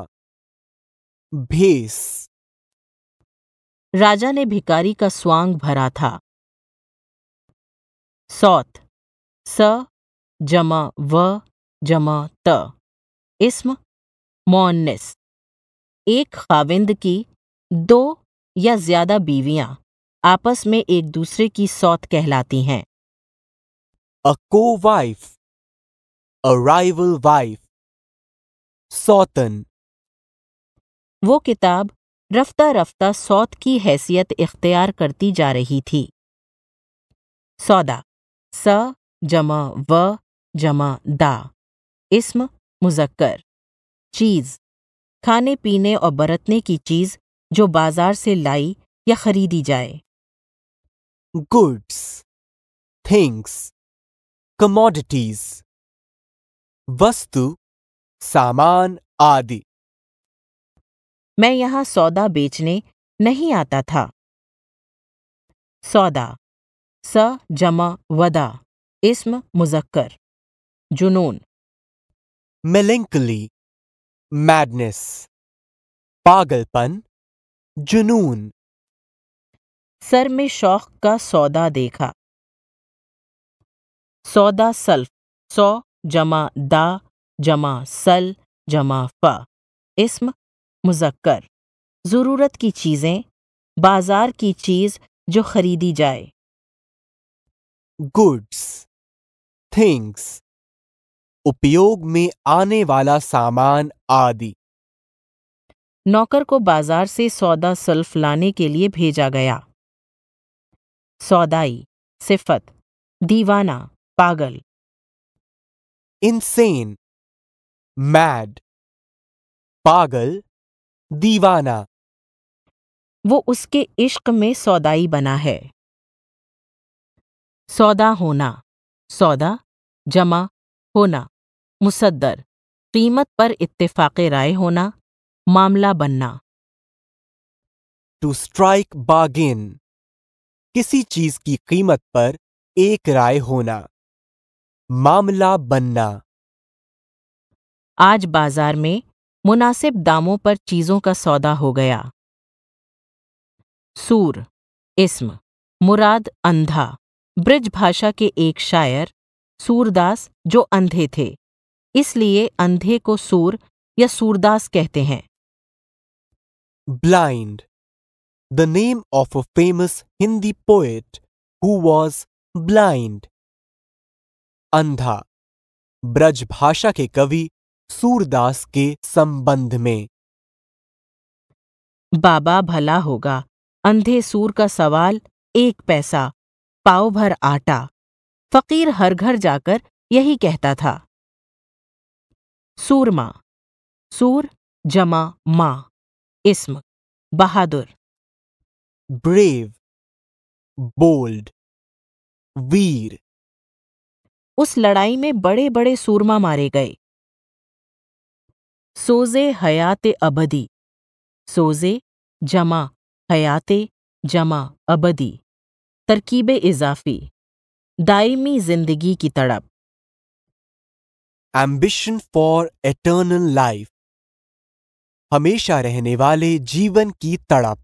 भेस राजा ने भिकारी का स्वांग भरा था सौत स जमा व जमा त इसम मौनस एक खाविंद की दो या ज्यादा बीवियां आपस में एक दूसरे की सौत कहलाती हैं अ को वाइफ अ राइवल वाइफ सौतन वो किताब रफ्ता रफ्ता सौत की हैसियत इख्तियार करती जा रही थी सौदा स जमा व जमा दा इसम मुजक्कर चीज़ खाने पीने और बरतने की चीज़ जो बाजार से लाई या खरीदी जाए गुड्स थिंग्स कमोडिटीज वस्तु सामान आदि मैं यहाँ सौदा बेचने नहीं आता था सौदा स जमा वदा इसम मुजक्कर जुनून मेलिंकली मैडनेस पागलपन जुनून सर में शौक का सौदा देखा सौदा सल्फ सौ जमा दा जमा सल जमा फ इसम मुजक्कर ज़रूरत की चीज़ें बाजार की चीज़ जो खरीदी जाए गुड्स थिंग्स उपयोग में आने वाला सामान आदि नौकर को बाजार से सौदा सल्फ लाने के लिए भेजा गया सौदाई सिफत दीवाना पागल इंसेन मैड पागल दीवाना वो उसके इश्क में सौदाई बना है सौदा होना सौदा जमा होना मुसद्दर कीमत पर इत्तेफाक राय होना मामला बनना टू स्ट्राइक बागिन किसी चीज की कीमत पर एक राय होना मामला बनना आज बाजार में मुनासिब दामों पर चीजों का सौदा हो गया सूर इस्म मुराद अंधा ब्रज भाषा के एक शायर सूरदास जो अंधे थे इसलिए अंधे को सूर या सूरदास कहते हैं blind the name of a famous Hindi poet who was blind अंधा ब्रज भाषा के कवि सूरदास के संबंध में बाबा भला होगा अंधे सूर का सवाल एक पैसा पाव भर आटा फकीर हर घर जाकर यही कहता था सूरमा सूर जमा मा इसम बहादुर ब्रेव बोल्ड वीर उस लड़ाई में बड़े बड़े सूरमा मारे गए सोजे हयाते अबदी सोजे जमा हयाते जमा अबदी तरकीब इजाफी दायमी जिंदगी की तड़प एम्बिशन फॉर एटर्नल लाइफ हमेशा रहने वाले जीवन की तड़प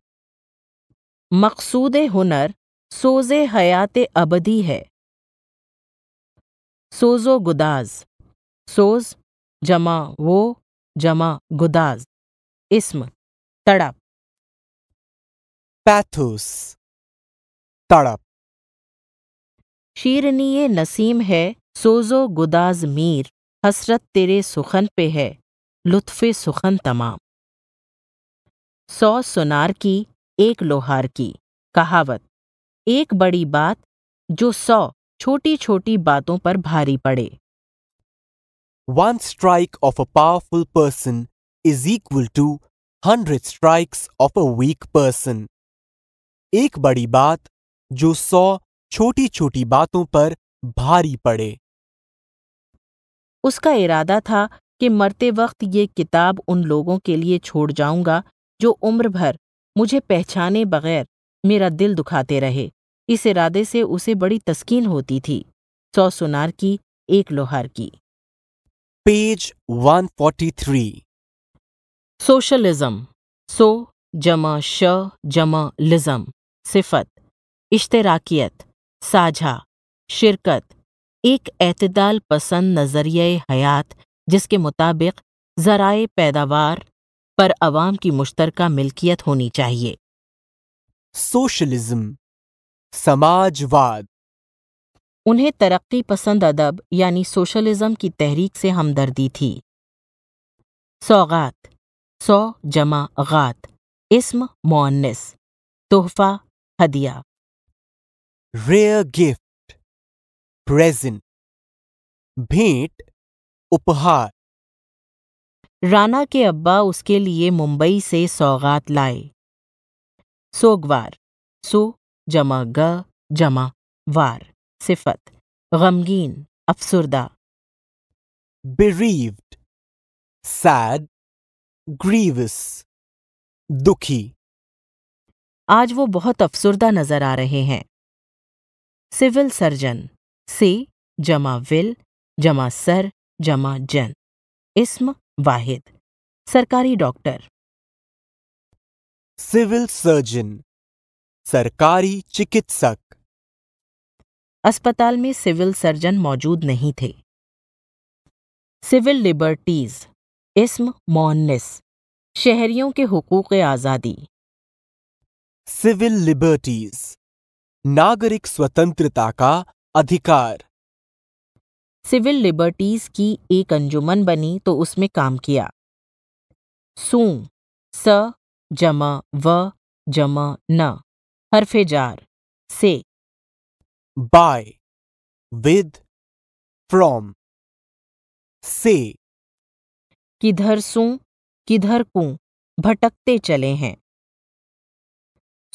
मकसूद हुनर सोज हयात अबदी है सोजो गुदाज सोज जमा वो जमा गुदाज इसम तड़प पैथोस तड़प शीरनीय नसीम है सोजो गुदाज मीर हसरत तेरे सुखन पे है लुत्फ़े सुखन तमाम सौ सुनार की एक लोहार की कहावत एक बड़ी बात जो सौ छोटी छोटी बातों पर भारी पड़े one strike of a powerful person is equal to hundred strikes of a weak person एक बड़ी बात जो सौ छोटी छोटी बातों पर भारी पड़े उसका इरादा था कि मरते वक्त ये किताब उन लोगों के लिए छोड़ जाऊंगा जो उम्र भर मुझे पहचाने बगैर मेरा दिल दुखाते रहे इस इरादे से उसे बड़ी तस्कीन होती थी सौ सुनार की एक लोहार की पेज 143 सोशलिज्म सो जमा श जमा लिज्म सिफत इश्तराकियत साझा शिरकत एक अतदाल पसंद नज़रिए हयात जिसके मुताबिक ज़राए पैदावार पर आवाम की मुश्तर मिल्कियत होनी चाहिए सोशलिज्म समाजवाद उन्हें तरक्की पसंद अदब यानी सोशलिज्म की तहरीक से हमदर्दी थी सौगात सौ जमा गात इसम मोन्नस तोहफा हदिया रेयर गिफ्ट प्रेजेंट भेंट उपहार राना के अब्बा उसके लिए मुंबई से सौगात लाए सोगवार सो जमा ग जमा वार सिफत गमगीन अफसरदा बिरीव्ड सैड ग्रीवस दुखी आज वो बहुत अफसरदा नजर आ रहे हैं सिविल सर्जन से जमा विल जमा सर जमा जन इसम वाहिद सरकारी डॉक्टर सिविल सर्जन सरकारी चिकित्सक अस्पताल में सिविल सर्जन मौजूद नहीं थे सिविल लिबर्टीज इसम मोहनिस शहरियों के हकूक आज़ादी सिविल लिबर्टीज नागरिक स्वतंत्रता का अधिकार सिविल लिबर्टीज की एक अंजुमन बनी तो उसमें काम किया सू स जमा व जमा न हरफेजार से बाय विद फ्रॉम से किधर सू किधर कू भटकते चले हैं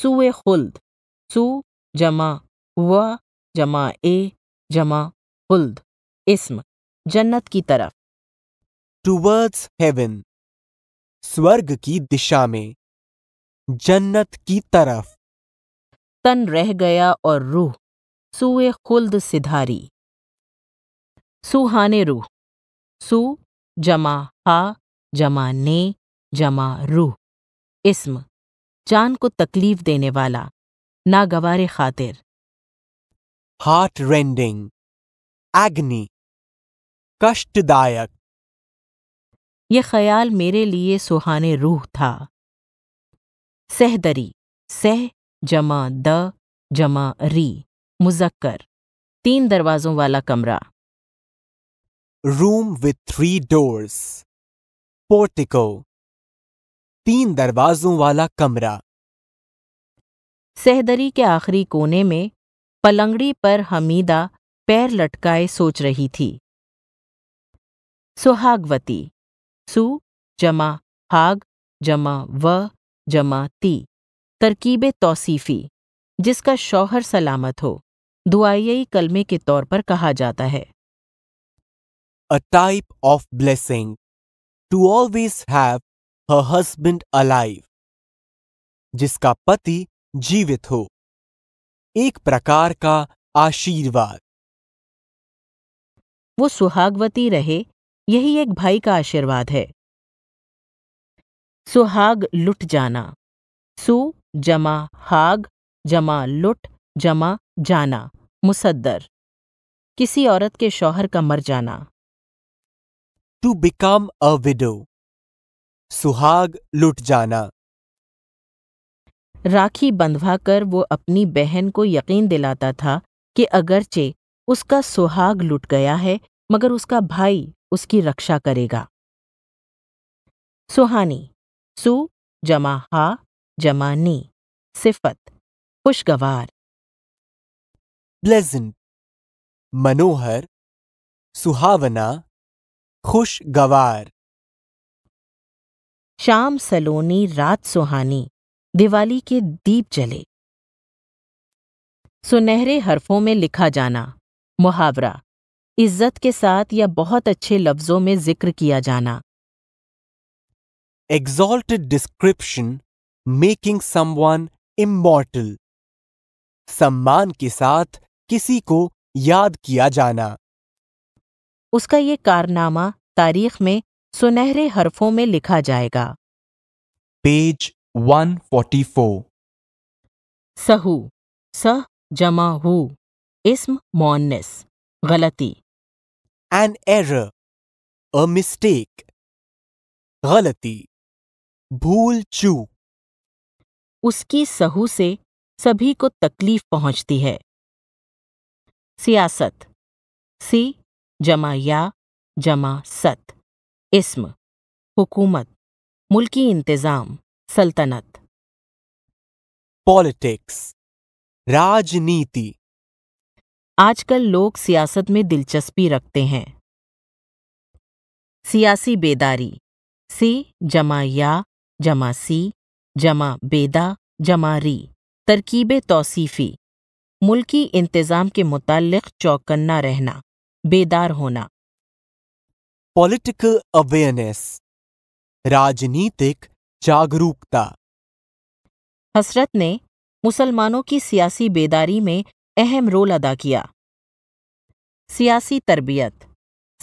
सुए खुल्द सु जमा व जमा ए जमा हुल्द इस्म जन्नत की तरफ टूवर्ड्स हेवन स्वर्ग की दिशा में जन्नत की तरफ तन रह गया और रूह सुए खुल्द सिधारी सुहाने रूह सु जमा हा जमा ने जमा रूह इसम जान को तकलीफ देने वाला नागवारे खातिर हार्ट रेंडिंग एग्नि कष्टदायक ये ख्याल मेरे लिए सुहाने रूह था सहदरी सह जमा द जमा री मुजक्कर तीन दरवाजों वाला कमरा room with three doors portico तीन दरवाजों वाला कमरा सहदरी के आखिरी कोने में पलंगड़ी पर हमीदा पैर लटकाए सोच रही थी सुहागवती सु जमा हाग जमा व जमा ती तरकीब तौसीफ़ी जिसका शौहर सलामत हो दुआई कलमे के तौर पर कहा जाता है a type of blessing to always have her husband alive जिसका पति जीवित हो एक प्रकार का आशीर्वाद वो सुहागवती रहे यही एक भाई का आशीर्वाद है सुहाग लुट जाना सु जमा हाग जमा लुट जमा जाना मुसद्दर किसी औरत के शौहर का मर जाना टू बिकम अ विडो सुहाग लुट जाना राखी बंधवाकर वो अपनी बहन को यकीन दिलाता था कि अगरचे उसका सुहाग लुट गया है मगर उसका भाई उसकी रक्षा करेगा सुहानी सु जमा हा जमा नी सिफत खुशगवार प्लेजेंट मनोहर सुहावना खुशगवार शाम सलोनी रात सुहानी दिवाली के दीप जले सुनहरे हरफों में लिखा जाना मुहावरा इज्जत के साथ या बहुत अच्छे लफ्जों में जिक्र किया जाना exalted description making someone immortal सम्मान के साथ किसी को याद किया जाना उसका ये कारनामा तारीख में सुनहरे हरफों में लिखा जाएगा पेज 144 सहू सह जमा हु इसम मोन्निस गलती एन error अ मिस्टेक गलती भूल चू उसकी सहू से सभी को तकलीफ पहुंचती है सियासत सी जमा या जमा सत इसम हुकूमत मुल्की इंतज़ाम सल्तनत पॉलिटिक्स राजनीति आजकल लोग सियासत में दिलचस्पी रखते हैं सियासी बेदारी सी जमा या जमा सी जमा बेदा जमा री तरकीब तोसीफ़ी मुल्की इंतज़ाम के मुतालिक चौकन्ना रहना बेदार होना पॉलिटिकल अवेयरनेस राजनीतिक जागरूकता हसरत ने मुसलमानों की सियासी बेदारी में अहम रोल अदा किया सियासी तरबियत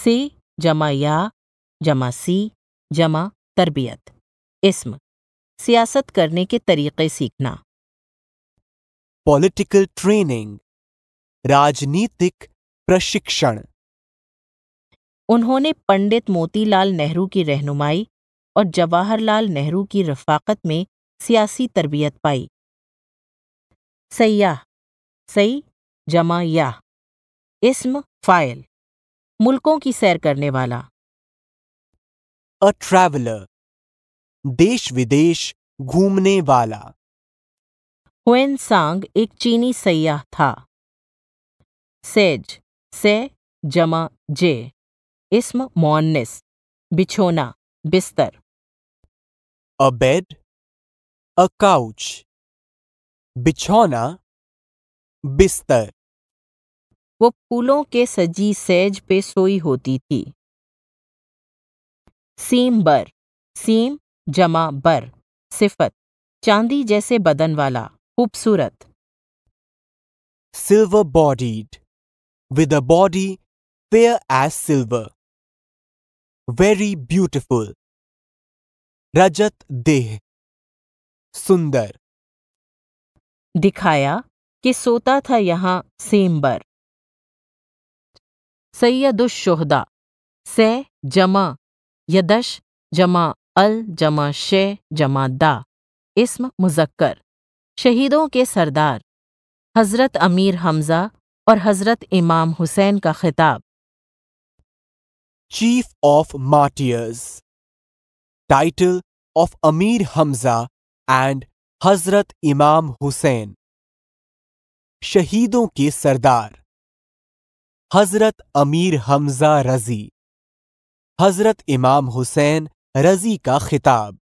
सी जमा या जमा सी जमा तरबियत इसम सियासत करने के तरीके सीखना पॉलिटिकल ट्रेनिंग राजनीतिक प्रशिक्षण उन्होंने पंडित मोतीलाल नेहरू की रहनुमाई और जवाहरलाल नेहरू की रफाकत में सियासी तरबियत पाई सयाह सई जमा या इसम फाइल मुल्कों की सैर करने वाला अ ट्रैवलर देश विदेश घूमने वाला हुएन सांग एक चीनी सयाह था सेज से जमा जे इसम मोन्निस बिछोना बिस्तर a bed, a couch. बिछौना बिस्तर वो फूलों के सजी सेज पे सोई होती थी सीम बर सीम जमा बर सिफत चांदी जैसे बदन वाला खूबसूरत silver bodied with a body fair as silver very beautiful रजत देह सुंदर दिखाया कि सोता था यहाँ सेम्बर सैयदुशोहदा से जमा यदश जमा अल जमा शे जमा दा इसम मुजक्कर शहीदों के सरदार हज़रत अमीर हमज़ा और हज़रत इमाम हुसैन का खिताब chief of martyrs title of Amir Hamza and Hazrat Imam Hussein. शहीदों के सरदार हजरत अमीर हमजा रजी हजरत इमाम हुसैन रजी का खिताब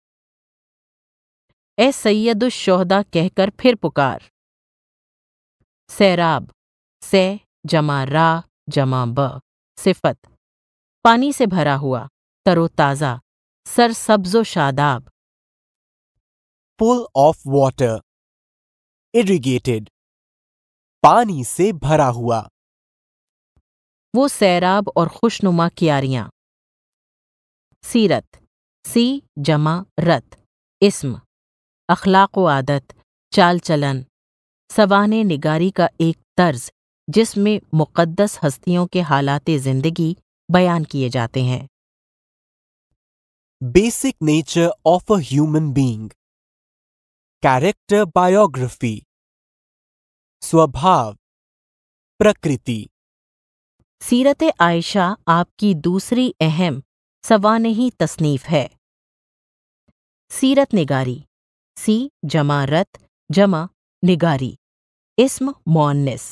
ए शोहदा कहकर फिर पुकार सैराब से जमा रा जमा ब सिफत पानी से भरा हुआ तरोताज़ा सब्जो शादाब पुल ऑफ वाटर इरिगेटेड पानी से भरा हुआ वो सैराब और खुशनुमा क्यारियां सीरत सी जमा रत इस्म अखलाक व आदत चाल चलन सवान निगारी का एक तर्ज जिसमें मुकद्दस हस्तियों के हालात ज़िंदगी बयान किए जाते हैं basic nature of a human being character biography स्वभाव प्रकृति सीरत आयशा आपकी दूसरी अहम सवानही तसनीफ है सीरत निगारी सी जमा रत जमा निगारी इसम मोनस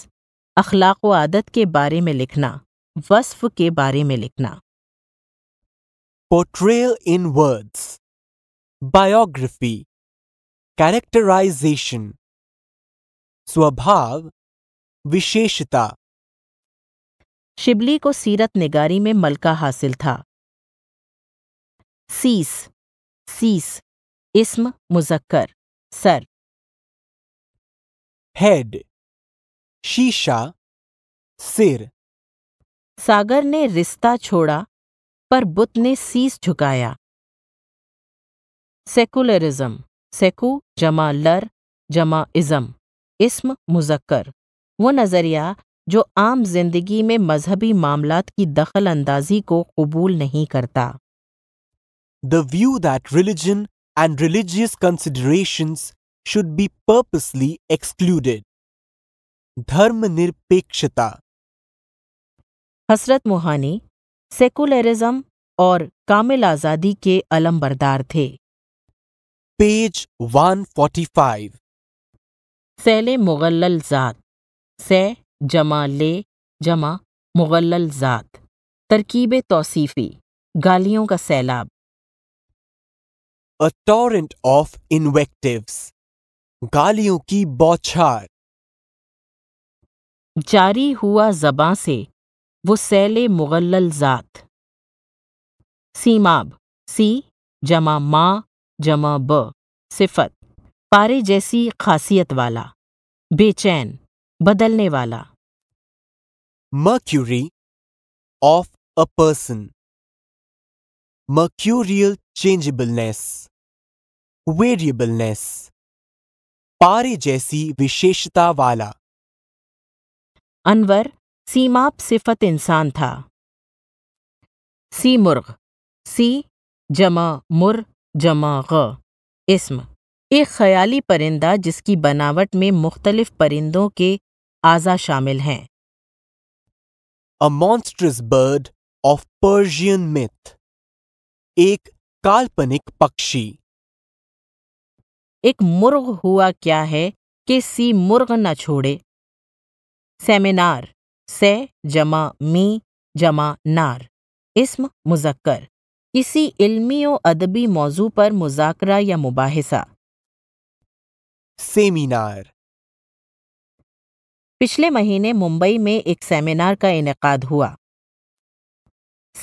अखलाक आदत के बारे में लिखना वस्फ के बारे में लिखना Portrayal in words. Biography. Characterization. स्वभाव विशेषता शिबली को सीरत निगारी में मलका हासिल था सीस सीस इस्म मुजक्कर सर हेड शीशा सिर सागर ने रिश्ता छोड़ा पर बुत ने सीस झुकाया सेकुलरिज्म सेकु जमा लर जमा इज़म इस्म मुजक्कर वो नज़रिया जो आम जिंदगी में मजहबी मामलात की दखल अंदाजी को कबूल नहीं करता the view that religion and religious consideration should be purposely excluded धर्म निरपेक्षता हसरत मोहानी सेकुलरिज्म और कामिल आजादी के अलमबरदार थे पेज 145 सैले मुगल ज़ात से जमा ले जमा मुगल ज़ात तरकीब तौसीफ़ी गालियों का सैलाब अ टॉरेंट ऑफ इन्वेक्टिव्स गालियों की बौछार जारी हुआ जबां से वो सैल मुगल ज़ात सीमाब सी जमा मा जमा ब सिफत पारे जैसी खासियत वाला बेचैन बदलने वाला mercury of a person mercurial changeableness variableness पारे जैसी विशेषता वाला अनवर सीमाप सिफत इंसान था सी मुर्ग सी जमा मुर जमा ग इसम एक ख़याली परिंदा जिसकी बनावट में मुख्तलिफ परिंदों के आज़ा शामिल हैं a monstrous bird of Persian myth एक काल्पनिक पक्षी एक मुर्ग हुआ क्या है कि सी मुर्ग न छोड़े सेमिनार से जमा मी जमा नार इसम मुजक्कर किसी इल्मी व अदबी मौजू पर मुजाकरा या मुबासा सेमिनार पिछले महीने मुंबई में एक सेमिनार का इनका हुआ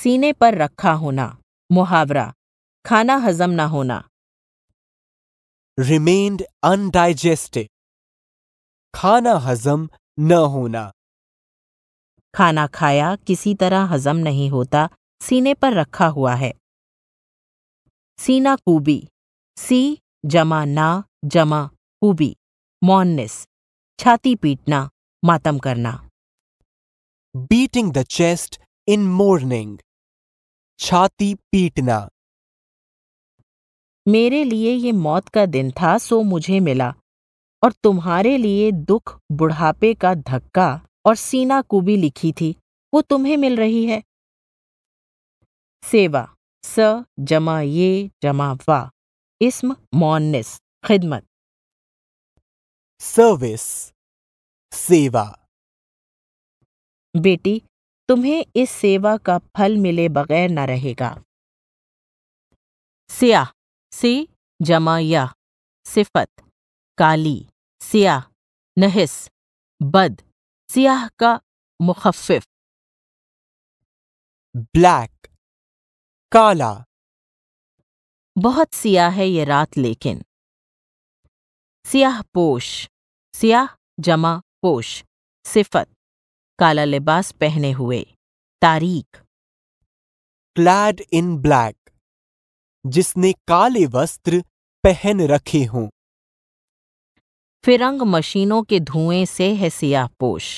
सीने पर रखा होना मुहावरा खाना हजम ना होना रिमेन्ड अनडाइजेस्टेड खाना हजम न होना खाना खाया किसी तरह हजम नहीं होता सीने पर रखा हुआ है सीना कूबी सी जमा ना जमा कूबी मौनस छाती पीटना मातम करना beating the chest in mourning छाती पीटना मेरे लिए ये मौत का दिन था सो मुझे मिला और तुम्हारे लिए दुख बुढ़ापे का धक्का और सीना भी लिखी थी वो तुम्हें मिल रही है सेवा स जमा ये जमा वा इसम मौनिस खिदमत सर्विस सेवा बेटी तुम्हें इस सेवा का फल मिले बगैर न रहेगा सिया से जमा या सिफत काली सिया नहिस बद सियाह का मुखफ ब्लैक काला बहुत सियाह है ये रात लेकिन सियाह पोश सियाह जमा पोश सिफत काला लिबास पहने हुए तारीख क्लैड इन ब्लैक जिसने काले वस्त्र पहन रखे हों फिरंग मशीनों के धुएं से है सियाह पोश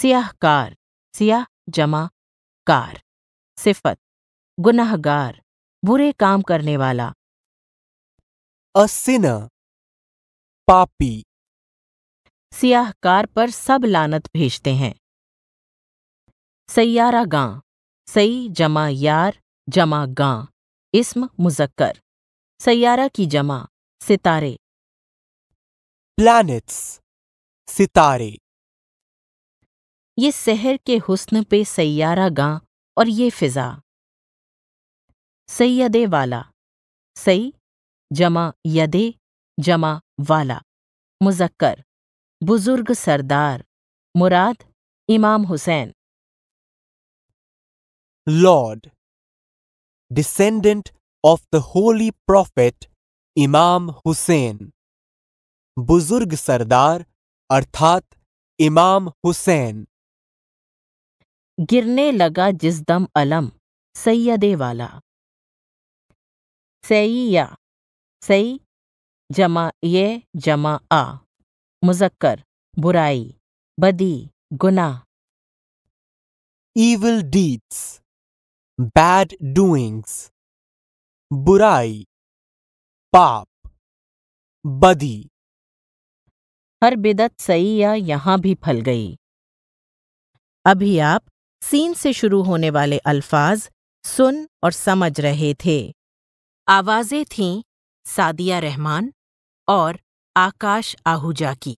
सियाहकार सियाह जमा कार सिफत गुनाहगार बुरे काम करने वाला असिन पापी सियाहकार पर सब लानत भेजते हैं सैयारा गां सई जमा यार जमा गां इसम मुजक्कर सैयारा की जमा सितारे प्लैनेट्स सितारे ये शहर के हुस्न पे सैयारा गां और ये फिजा सैयदे वाला सई जमा यदे जमा वाला मुजक्कर बुजुर्ग सरदार मुराद Imam Hussain lord descendant of the holy prophet Imam Hussain बुजुर्ग सरदार अर्थात इमाम हुसैन गिरने लगा जिस दम अलम सैयदे वाला सैया सई जमा ये जमा आ मुजक्कर बुराई बदी गुना ईविल deeds, बैड डूइंग्स बुराई, पाप, बदी हर बिदत या यहाँ भी फल गई अभी आप सीन से शुरू होने वाले अल्फाज सुन और समझ रहे थे आवाज़ें थीं सादिया रहमान और आकाश आहूजा की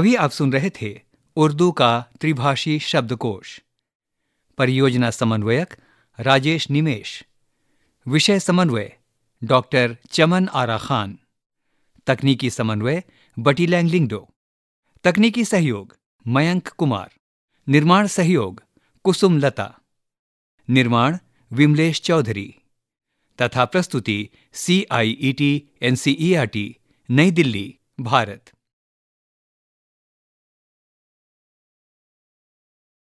अभी आप सुन रहे थे उर्दू का त्रिभाषी शब्दकोश परियोजना समन्वयक राजेश निमेश विषय समन्वय डॉक्टर चमन आरा खान तकनीकी समन्वय बटी लैंगलिंगडो तकनीकी सहयोग मयंक कुमार निर्माण सहयोग कुसुम लता निर्माण विमलेश चौधरी तथा प्रस्तुति C I E T N C E R T New Delhi Bharat